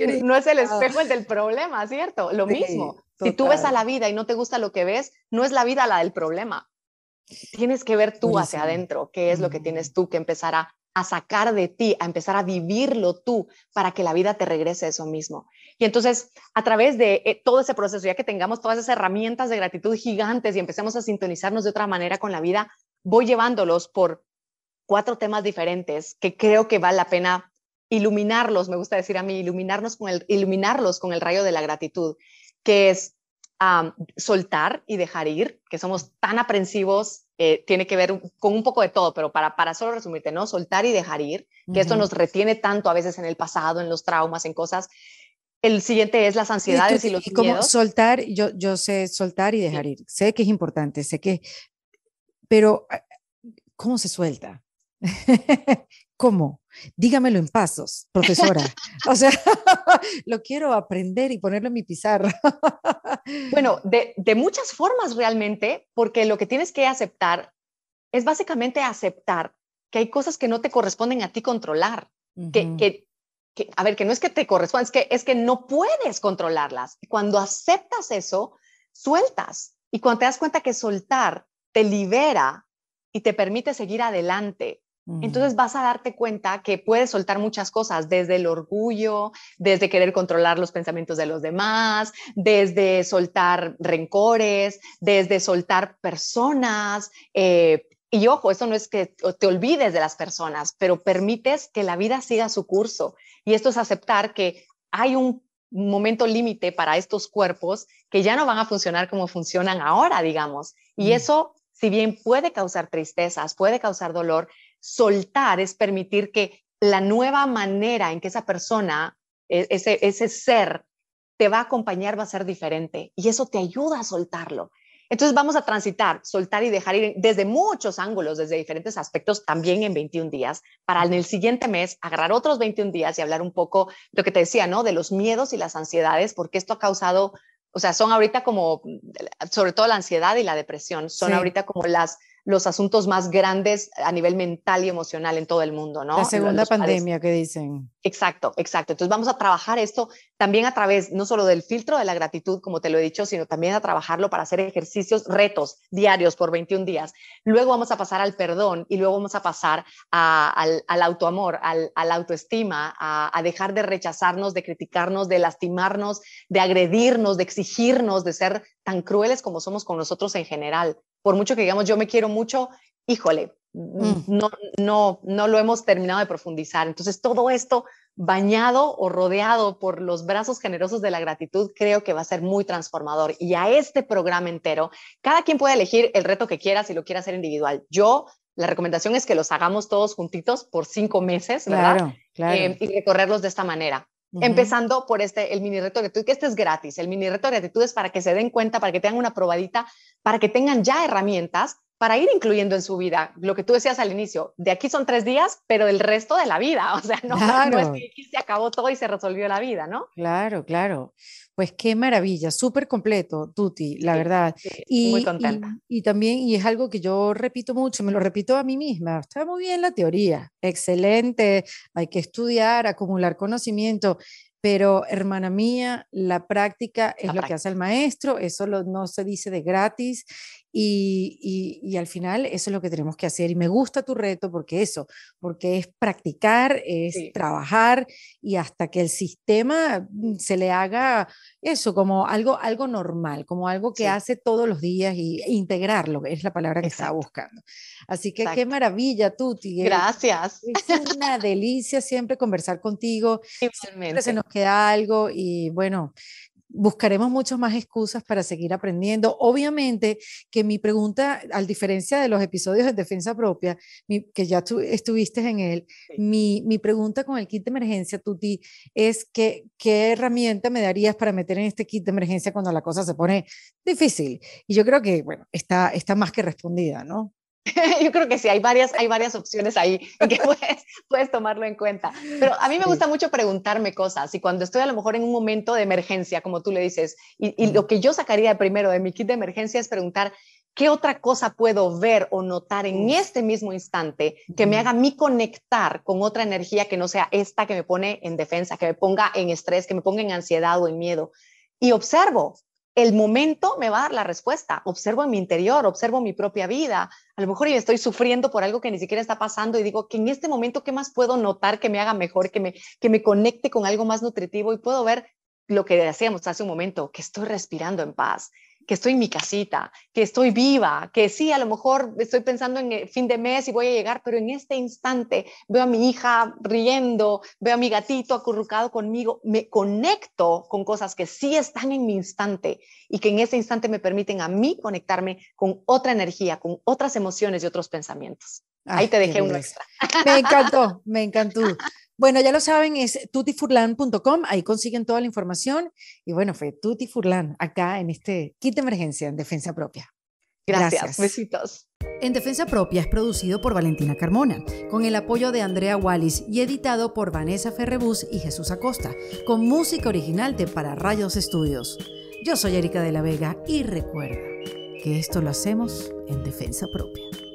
¿no? es el espejo el del problema, ¿cierto? Lo mismo. Si tú ves a la vida y no te gusta lo que ves, no es la vida la del problema, tienes que ver tú hacia adentro, qué es lo que tienes tú que empezar a, sacar de ti, a empezar a vivirlo tú para que la vida te regrese eso mismo. Y entonces, a través de eh, todo ese proceso, ya que tengamos todas esas herramientas de gratitud gigantes y empecemos a sintonizarnos de otra manera con la vida, voy llevándolos por cuatro temas diferentes que creo que vale la pena iluminarlos, me gusta decir a mí, iluminarnos con el, iluminarlos con el rayo de la gratitud, que es soltar y dejar ir, que somos tan aprensivos, eh, tiene que ver con un poco de todo, pero para, para solo resumirte, ¿no? Soltar y dejar ir, que esto nos retiene tanto a veces en el pasado, en los traumas, en cosas. El siguiente es las ansiedades y, los y como soltar, yo, yo sé soltar y dejar ir, sé que es importante, sé que, pero ah, ¿cómo se suelta? ¿Cómo? Dígamelo en pasos, profesora. o sea, lo quiero aprender y ponerlo en mi pizarra. bueno, de, muchas formas realmente, porque lo que tienes que aceptar es básicamente aceptar que hay cosas que no te corresponden a ti controlar, que, a ver, que no es que te corresponda, es que, es que no puedes controlarlas. cuando aceptas eso, sueltas. Y cuando te das cuenta que soltar te libera y te permite seguir adelante entonces vas a darte cuenta que puedes soltar muchas cosas, desde el orgullo, desde querer controlar los pensamientos de los demás, desde soltar rencores, desde soltar personas. Eh, y ojo, eso no es que te olvides de las personas, pero permites que la vida siga su curso. Y esto es aceptar que hay un momento límite para estos cuerpos que ya no van a funcionar como funcionan ahora, digamos. Y mm. eso, si bien puede causar tristezas, puede causar dolor, soltar es permitir que la nueva manera en que esa persona, e, ese, ser, te va a acompañar va a ser diferente y eso te ayuda a soltarlo. Entonces vamos a transitar, soltar y dejar ir desde muchos ángulos, desde diferentes aspectos, también en 21 días, para en el siguiente mes agarrar otros 21 días y hablar un poco lo que te decía, ¿no? De los miedos y las ansiedades, porque esto ha causado, o sea, son ahorita como, sobre todo la ansiedad y la depresión, son ahorita como las, los asuntos más grandes a nivel mental y emocional en todo el mundo, ¿no? La segunda pandemia que dicen. Exacto, exacto. Entonces vamos a trabajar esto también a través no solo del filtro de la gratitud, como te lo he dicho, sino también a trabajarlo para hacer ejercicios, retos diarios por 21 días. Luego vamos a pasar al perdón y luego vamos a pasar al, autoamor, al, a la autoestima, a dejar de rechazarnos, de criticarnos, de lastimarnos, de agredirnos, de exigirnos, de ser tan crueles como somos con nosotros en general por mucho que digamos yo me quiero mucho, híjole, mm. no, no, no lo hemos terminado de profundizar. Entonces todo esto bañado o rodeado por los brazos generosos de la gratitud, creo que va a ser muy transformador. Y a este programa entero, cada quien puede elegir el reto que quiera, si lo quiere hacer individual. Yo, la recomendación es que los hagamos todos juntitos por cinco meses, ¿verdad? Eh, y recorrerlos de esta manera. Empezando por este, el mini reto de que este es gratis. El mini reto de es para que se den cuenta, para que tengan una probadita, para que tengan ya herramientas para ir incluyendo en su vida lo que tú decías al inicio, de aquí son tres días, pero el resto de la vida, o sea, no, es que aquí se acabó todo y se resolvió la vida, ¿no? Claro, claro. Pues qué maravilla, súper completo, Tuti, la verdad. y, muy contenta. Y, también, y es algo que yo repito mucho, me lo repito a mí misma, está muy bien la teoría, excelente, hay que estudiar, acumular conocimiento, pero hermana mía, la práctica es lo que hace el maestro, eso no se dice de gratis y, al final eso es lo que tenemos que hacer. Y me gusta tu reto porque eso, porque es practicar, es trabajar y hasta que el sistema mm, se le haga eso como algo, algo normal, como algo que hace todos los días y e integrarlo, es la palabra que estaba buscando. Así que qué maravilla, tú, Tuti. Eh, Gracias. Es una delicia siempre conversar contigo. Siempre se nos queda algo y bueno, buscaremos muchas más excusas para seguir aprendiendo. Obviamente que mi pregunta, al diferencia de los episodios de defensa propia, que ya tú estuviste en él, mi, mi, pregunta con el kit de emergencia, Tuti, es que, qué herramienta me darías para meter en este kit de emergencia cuando la cosa se pone difícil. Y yo creo que, bueno, está, está más que respondida, ¿no? Yo creo que sí, hay varias, hay varias opciones ahí que puedes, tomarlo en cuenta. Pero a mí me gusta mucho preguntarme cosas y cuando estoy a lo mejor en un momento de emergencia, como tú le dices, y, lo que yo sacaría primero de mi kit de emergencia es preguntar, ¿qué otra cosa puedo ver o notar en este mismo instante que me haga mí conectar con otra energía que no sea esta que me pone en defensa, que me ponga en estrés, que me ponga en ansiedad o en miedo? Y observo, el momento me va a dar la respuesta. Observo en mi interior, observo mi propia vida. A lo mejor yo estoy sufriendo por algo que ni siquiera está pasando y digo que en este momento, ¿qué más puedo notar que me haga mejor, que me, que me conecte con algo más nutritivo? Y puedo ver lo que decíamos hace un momento, que estoy respirando en paz, que estoy en mi casita, que estoy viva, que sí, a lo mejor estoy pensando en el eh, fin de mes y voy a llegar, pero en este instante veo a mi hija riendo, veo a mi gatito acurrucado conmigo, me conecto con cosas que sí están en mi instante y que en ese instante me permiten a mí conectarme con otra energía, con otras emociones y otros pensamientos. Ahí te dejé uno extra. Me encantó, me encantó. Bueno, ya lo saben, es tutifurlan.com, ahí consiguen toda la información. Y bueno, fue Tutifurlan acá en este kit de emergencia en Defensa Propia. Gracias. Gracias. Besitos. En Defensa Propia es producido por Valentina Carmona, con el apoyo de Andrea Wallis y editado por Vanessa Ferrebus y Jesús Acosta, con música original de Para Rayos Estudios. Yo soy Erika de la Vega y recuerda que esto lo hacemos en Defensa Propia.